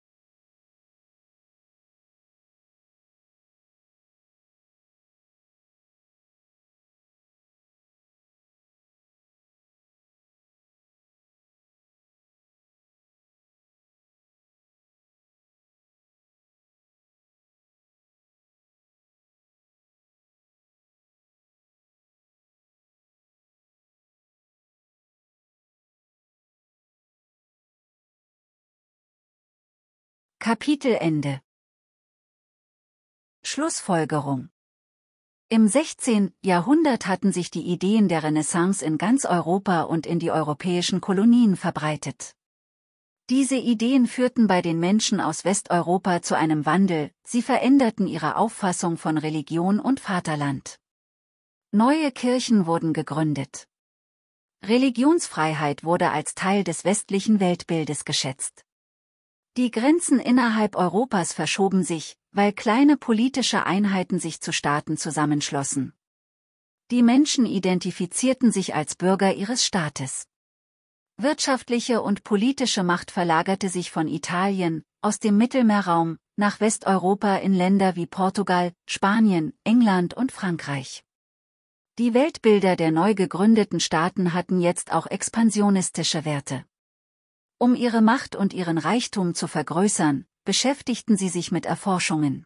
Kapitelende Schlussfolgerung im 16. Jahrhundert hatten sich die Ideen der Renaissance in ganz Europa und in die europäischen Kolonien verbreitet. Diese Ideen führten bei den Menschen aus Westeuropa zu einem Wandel, sie veränderten ihre Auffassung von Religion und Vaterland. Neue Kirchen wurden gegründet. Religionsfreiheit wurde als Teil des westlichen Weltbildes geschätzt. Die Grenzen innerhalb Europas verschoben sich, weil kleine politische Einheiten sich zu Staaten zusammenschlossen. Die Menschen identifizierten sich als Bürger ihres Staates. Wirtschaftliche und politische Macht verlagerte sich von Italien, aus dem Mittelmeerraum, nach Westeuropa in Länder wie Portugal, Spanien, England und Frankreich. Die Weltbilder der neu gegründeten Staaten hatten jetzt auch expansionistische Werte. Um ihre Macht und ihren Reichtum zu vergrößern, beschäftigten sie sich mit Erforschungen.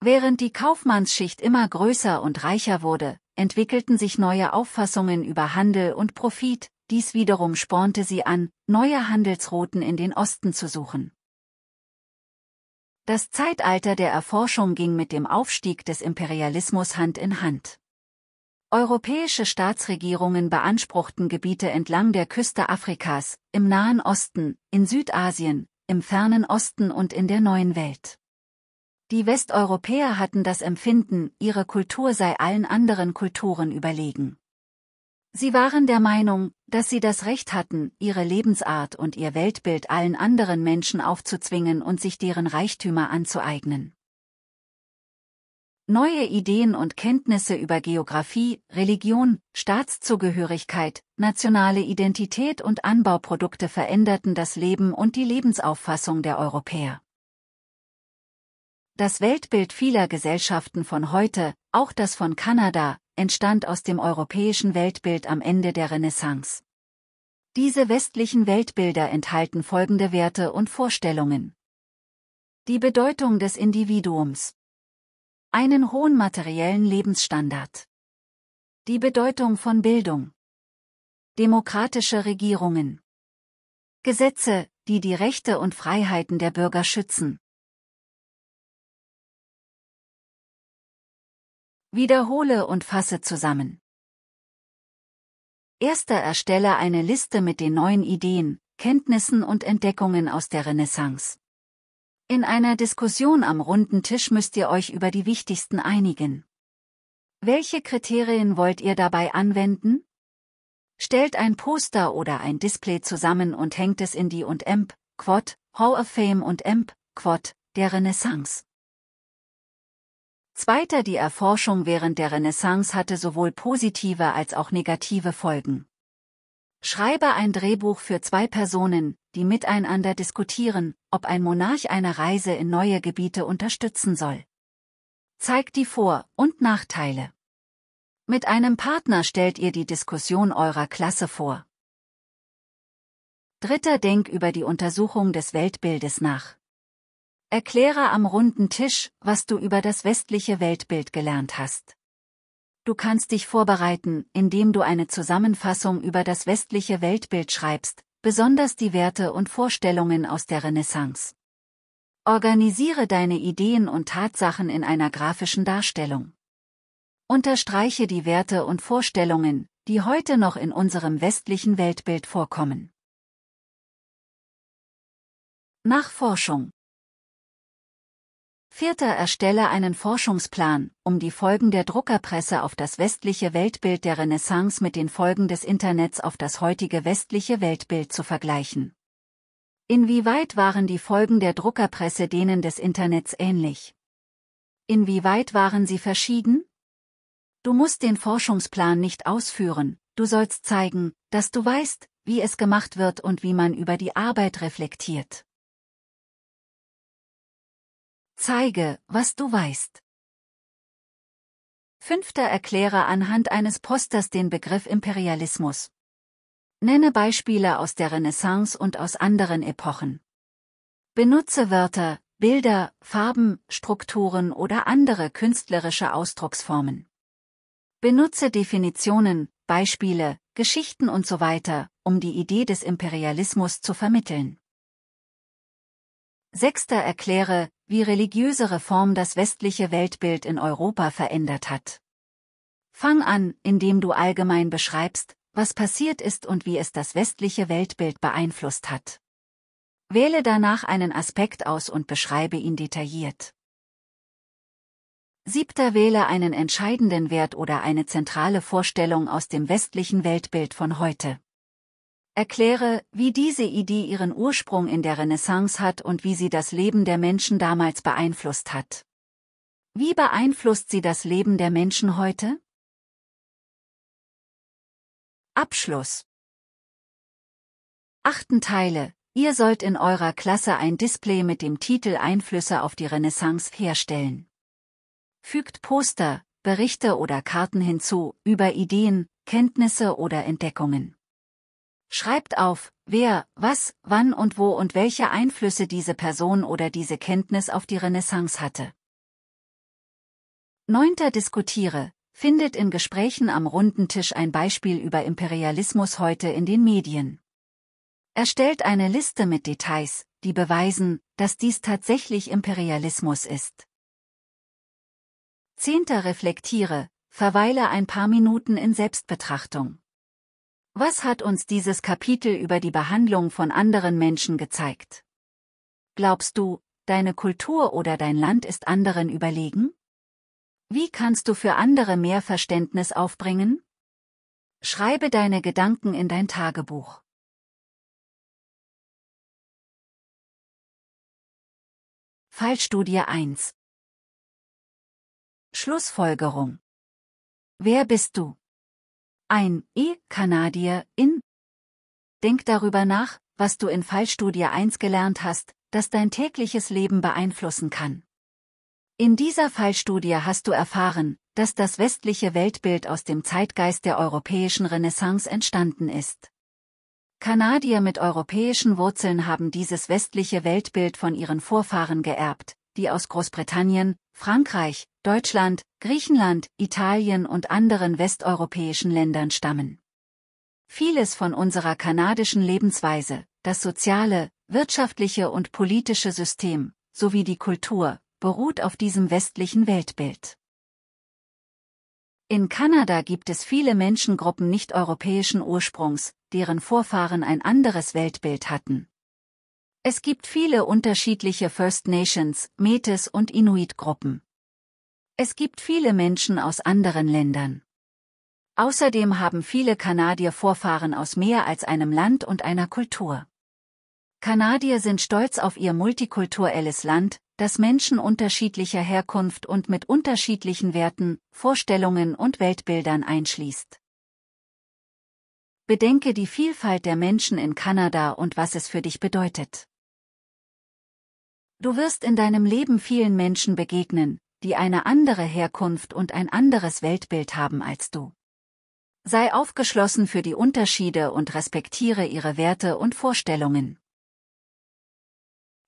Während die Kaufmannsschicht immer größer und reicher wurde, entwickelten sich neue Auffassungen über Handel und Profit, dies wiederum spornte sie an, neue Handelsrouten in den Osten zu suchen. Das Zeitalter der Erforschung ging mit dem Aufstieg des Imperialismus Hand in Hand. Europäische Staatsregierungen beanspruchten Gebiete entlang der Küste Afrikas, im Nahen Osten, in Südasien, im fernen Osten und in der neuen Welt. Die Westeuropäer hatten das Empfinden, ihre Kultur sei allen anderen Kulturen überlegen. Sie waren der Meinung, dass sie das Recht hatten, ihre Lebensart und ihr Weltbild allen anderen Menschen aufzuzwingen und sich deren Reichtümer anzueignen neue Ideen und Kenntnisse über Geografie, Religion, Staatszugehörigkeit, nationale Identität und Anbauprodukte veränderten das Leben und die Lebensauffassung der Europäer. Das Weltbild vieler Gesellschaften von heute, auch das von Kanada, entstand aus dem europäischen Weltbild am Ende der Renaissance. Diese westlichen Weltbilder enthalten folgende Werte und Vorstellungen. Die Bedeutung des Individuums einen hohen materiellen Lebensstandard. Die Bedeutung von Bildung. Demokratische Regierungen. Gesetze, die die Rechte und Freiheiten der Bürger schützen. Wiederhole und fasse zusammen. Erster erstelle eine Liste mit den neuen Ideen, Kenntnissen und Entdeckungen aus der Renaissance. In einer Diskussion am runden Tisch müsst ihr euch über die wichtigsten einigen. Welche Kriterien wollt ihr dabei anwenden? Stellt ein Poster oder ein Display zusammen und hängt es in die und Emp, Quad, Hall of Fame und Emp, Quad, der Renaissance. Zweiter Die Erforschung während der Renaissance hatte sowohl positive als auch negative Folgen. Schreibe ein Drehbuch für zwei Personen, die miteinander diskutieren, ob ein Monarch eine Reise in neue Gebiete unterstützen soll. Zeigt die Vor- und Nachteile. Mit einem Partner stellt ihr die Diskussion eurer Klasse vor. Dritter Denk über die Untersuchung des Weltbildes nach. Erkläre am runden Tisch, was du über das westliche Weltbild gelernt hast. Du kannst dich vorbereiten, indem du eine Zusammenfassung über das westliche Weltbild schreibst, besonders die Werte und Vorstellungen aus der Renaissance. Organisiere deine Ideen und Tatsachen in einer grafischen Darstellung. Unterstreiche die Werte und Vorstellungen, die heute noch in unserem westlichen Weltbild vorkommen. Nachforschung Vierter erstelle einen Forschungsplan, um die Folgen der Druckerpresse auf das westliche Weltbild der Renaissance mit den Folgen des Internets auf das heutige westliche Weltbild zu vergleichen. Inwieweit waren die Folgen der Druckerpresse denen des Internets ähnlich? Inwieweit waren sie verschieden? Du musst den Forschungsplan nicht ausführen, du sollst zeigen, dass du weißt, wie es gemacht wird und wie man über die Arbeit reflektiert. Zeige, was du weißt. Fünfter Erkläre anhand eines Posters den Begriff Imperialismus. Nenne Beispiele aus der Renaissance und aus anderen Epochen. Benutze Wörter, Bilder, Farben, Strukturen oder andere künstlerische Ausdrucksformen. Benutze Definitionen, Beispiele, Geschichten und so weiter, um die Idee des Imperialismus zu vermitteln. Sechster erkläre, wie religiöse Reform das westliche Weltbild in Europa verändert hat. Fang an, indem du allgemein beschreibst, was passiert ist und wie es das westliche Weltbild beeinflusst hat. Wähle danach einen Aspekt aus und beschreibe ihn detailliert. Siebter wähle einen entscheidenden Wert oder eine zentrale Vorstellung aus dem westlichen Weltbild von heute erkläre, wie diese Idee ihren Ursprung in der Renaissance hat und wie sie das Leben der Menschen damals beeinflusst hat. Wie beeinflusst sie das Leben der Menschen heute? Abschluss Achten Teile Ihr sollt in eurer Klasse ein Display mit dem Titel Einflüsse auf die Renaissance herstellen. Fügt Poster, Berichte oder Karten hinzu über Ideen, Kenntnisse oder Entdeckungen. Schreibt auf, wer, was, wann und wo und welche Einflüsse diese Person oder diese Kenntnis auf die Renaissance hatte. Neunter Diskutiere, findet in Gesprächen am runden Tisch ein Beispiel über Imperialismus heute in den Medien. Erstellt eine Liste mit Details, die beweisen, dass dies tatsächlich Imperialismus ist. Zehnter Reflektiere, verweile ein paar Minuten in Selbstbetrachtung. Was hat uns dieses Kapitel über die Behandlung von anderen Menschen gezeigt? Glaubst du, deine Kultur oder dein Land ist anderen überlegen? Wie kannst du für andere mehr Verständnis aufbringen? Schreibe deine Gedanken in dein Tagebuch. Fallstudie 1 Schlussfolgerung Wer bist du? Ein E-Kanadier in Denk darüber nach, was du in Fallstudie 1 gelernt hast, das dein tägliches Leben beeinflussen kann. In dieser Fallstudie hast du erfahren, dass das westliche Weltbild aus dem Zeitgeist der europäischen Renaissance entstanden ist. Kanadier mit europäischen Wurzeln haben dieses westliche Weltbild von ihren Vorfahren geerbt, die aus Großbritannien, Frankreich, Deutschland, Griechenland, Italien und anderen westeuropäischen Ländern stammen. Vieles von unserer kanadischen Lebensweise, das soziale, wirtschaftliche und politische System, sowie die Kultur, beruht auf diesem westlichen Weltbild. In Kanada gibt es viele Menschengruppen nicht-europäischen Ursprungs, deren Vorfahren ein anderes Weltbild hatten, es gibt viele unterschiedliche First Nations, Metis und Inuit-Gruppen. Es gibt viele Menschen aus anderen Ländern. Außerdem haben viele Kanadier Vorfahren aus mehr als einem Land und einer Kultur. Kanadier sind stolz auf ihr multikulturelles Land, das Menschen unterschiedlicher Herkunft und mit unterschiedlichen Werten, Vorstellungen und Weltbildern einschließt. Bedenke die Vielfalt der Menschen in Kanada und was es für dich bedeutet. Du wirst in deinem Leben vielen Menschen begegnen, die eine andere Herkunft und ein anderes Weltbild haben als du. Sei aufgeschlossen für die Unterschiede und respektiere ihre Werte und Vorstellungen.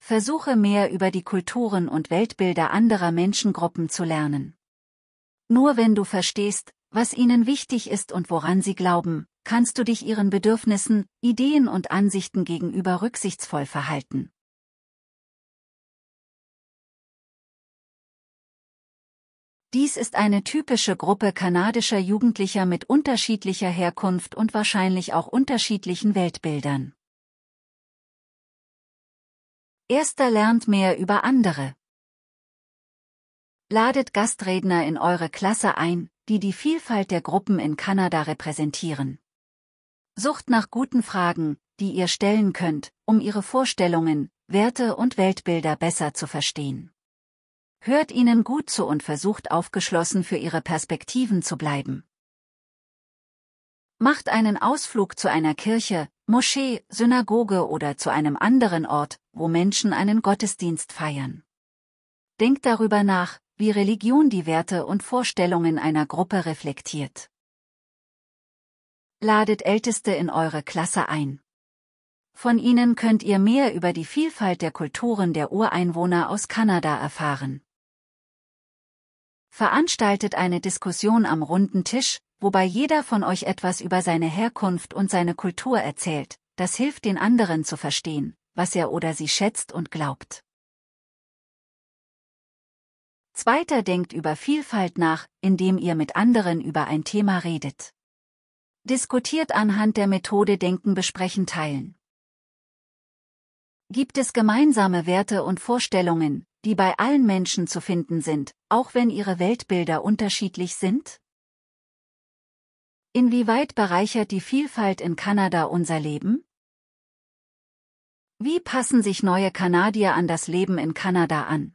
Versuche mehr über die Kulturen und Weltbilder anderer Menschengruppen zu lernen. Nur wenn du verstehst, was ihnen wichtig ist und woran sie glauben, kannst du dich ihren Bedürfnissen, Ideen und Ansichten gegenüber rücksichtsvoll verhalten. Dies ist eine typische Gruppe kanadischer Jugendlicher mit unterschiedlicher Herkunft und wahrscheinlich auch unterschiedlichen Weltbildern. Erster lernt mehr über andere. Ladet Gastredner in eure Klasse ein, die die Vielfalt der Gruppen in Kanada repräsentieren. Sucht nach guten Fragen, die ihr stellen könnt, um ihre Vorstellungen, Werte und Weltbilder besser zu verstehen. Hört ihnen gut zu und versucht aufgeschlossen für ihre Perspektiven zu bleiben. Macht einen Ausflug zu einer Kirche, Moschee, Synagoge oder zu einem anderen Ort, wo Menschen einen Gottesdienst feiern. Denkt darüber nach, wie Religion die Werte und Vorstellungen einer Gruppe reflektiert. Ladet Älteste in eure Klasse ein. Von ihnen könnt ihr mehr über die Vielfalt der Kulturen der Ureinwohner aus Kanada erfahren veranstaltet eine Diskussion am runden Tisch, wobei jeder von euch etwas über seine Herkunft und seine Kultur erzählt, das hilft den anderen zu verstehen, was er oder sie schätzt und glaubt. Zweiter denkt über Vielfalt nach, indem ihr mit anderen über ein Thema redet. Diskutiert anhand der Methode Denken besprechen teilen. Gibt es gemeinsame Werte und Vorstellungen, die bei allen Menschen zu finden sind, auch wenn ihre Weltbilder unterschiedlich sind? Inwieweit bereichert die Vielfalt in Kanada unser Leben? Wie passen sich neue Kanadier an das Leben in Kanada an?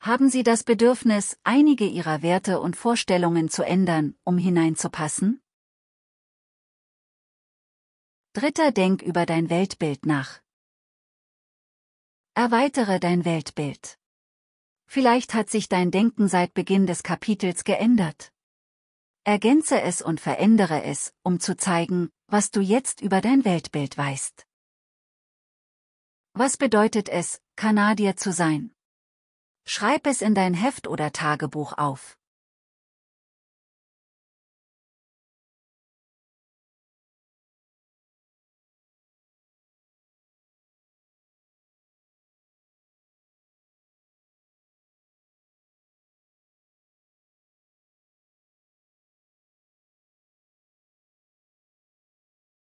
Haben sie das Bedürfnis, einige ihrer Werte und Vorstellungen zu ändern, um hineinzupassen? Dritter Denk über dein Weltbild nach. Erweitere dein Weltbild. Vielleicht hat sich dein Denken seit Beginn des Kapitels geändert. Ergänze es und verändere es, um zu zeigen, was du jetzt über dein Weltbild weißt. Was bedeutet es, Kanadier zu sein? Schreib es in dein Heft oder Tagebuch auf.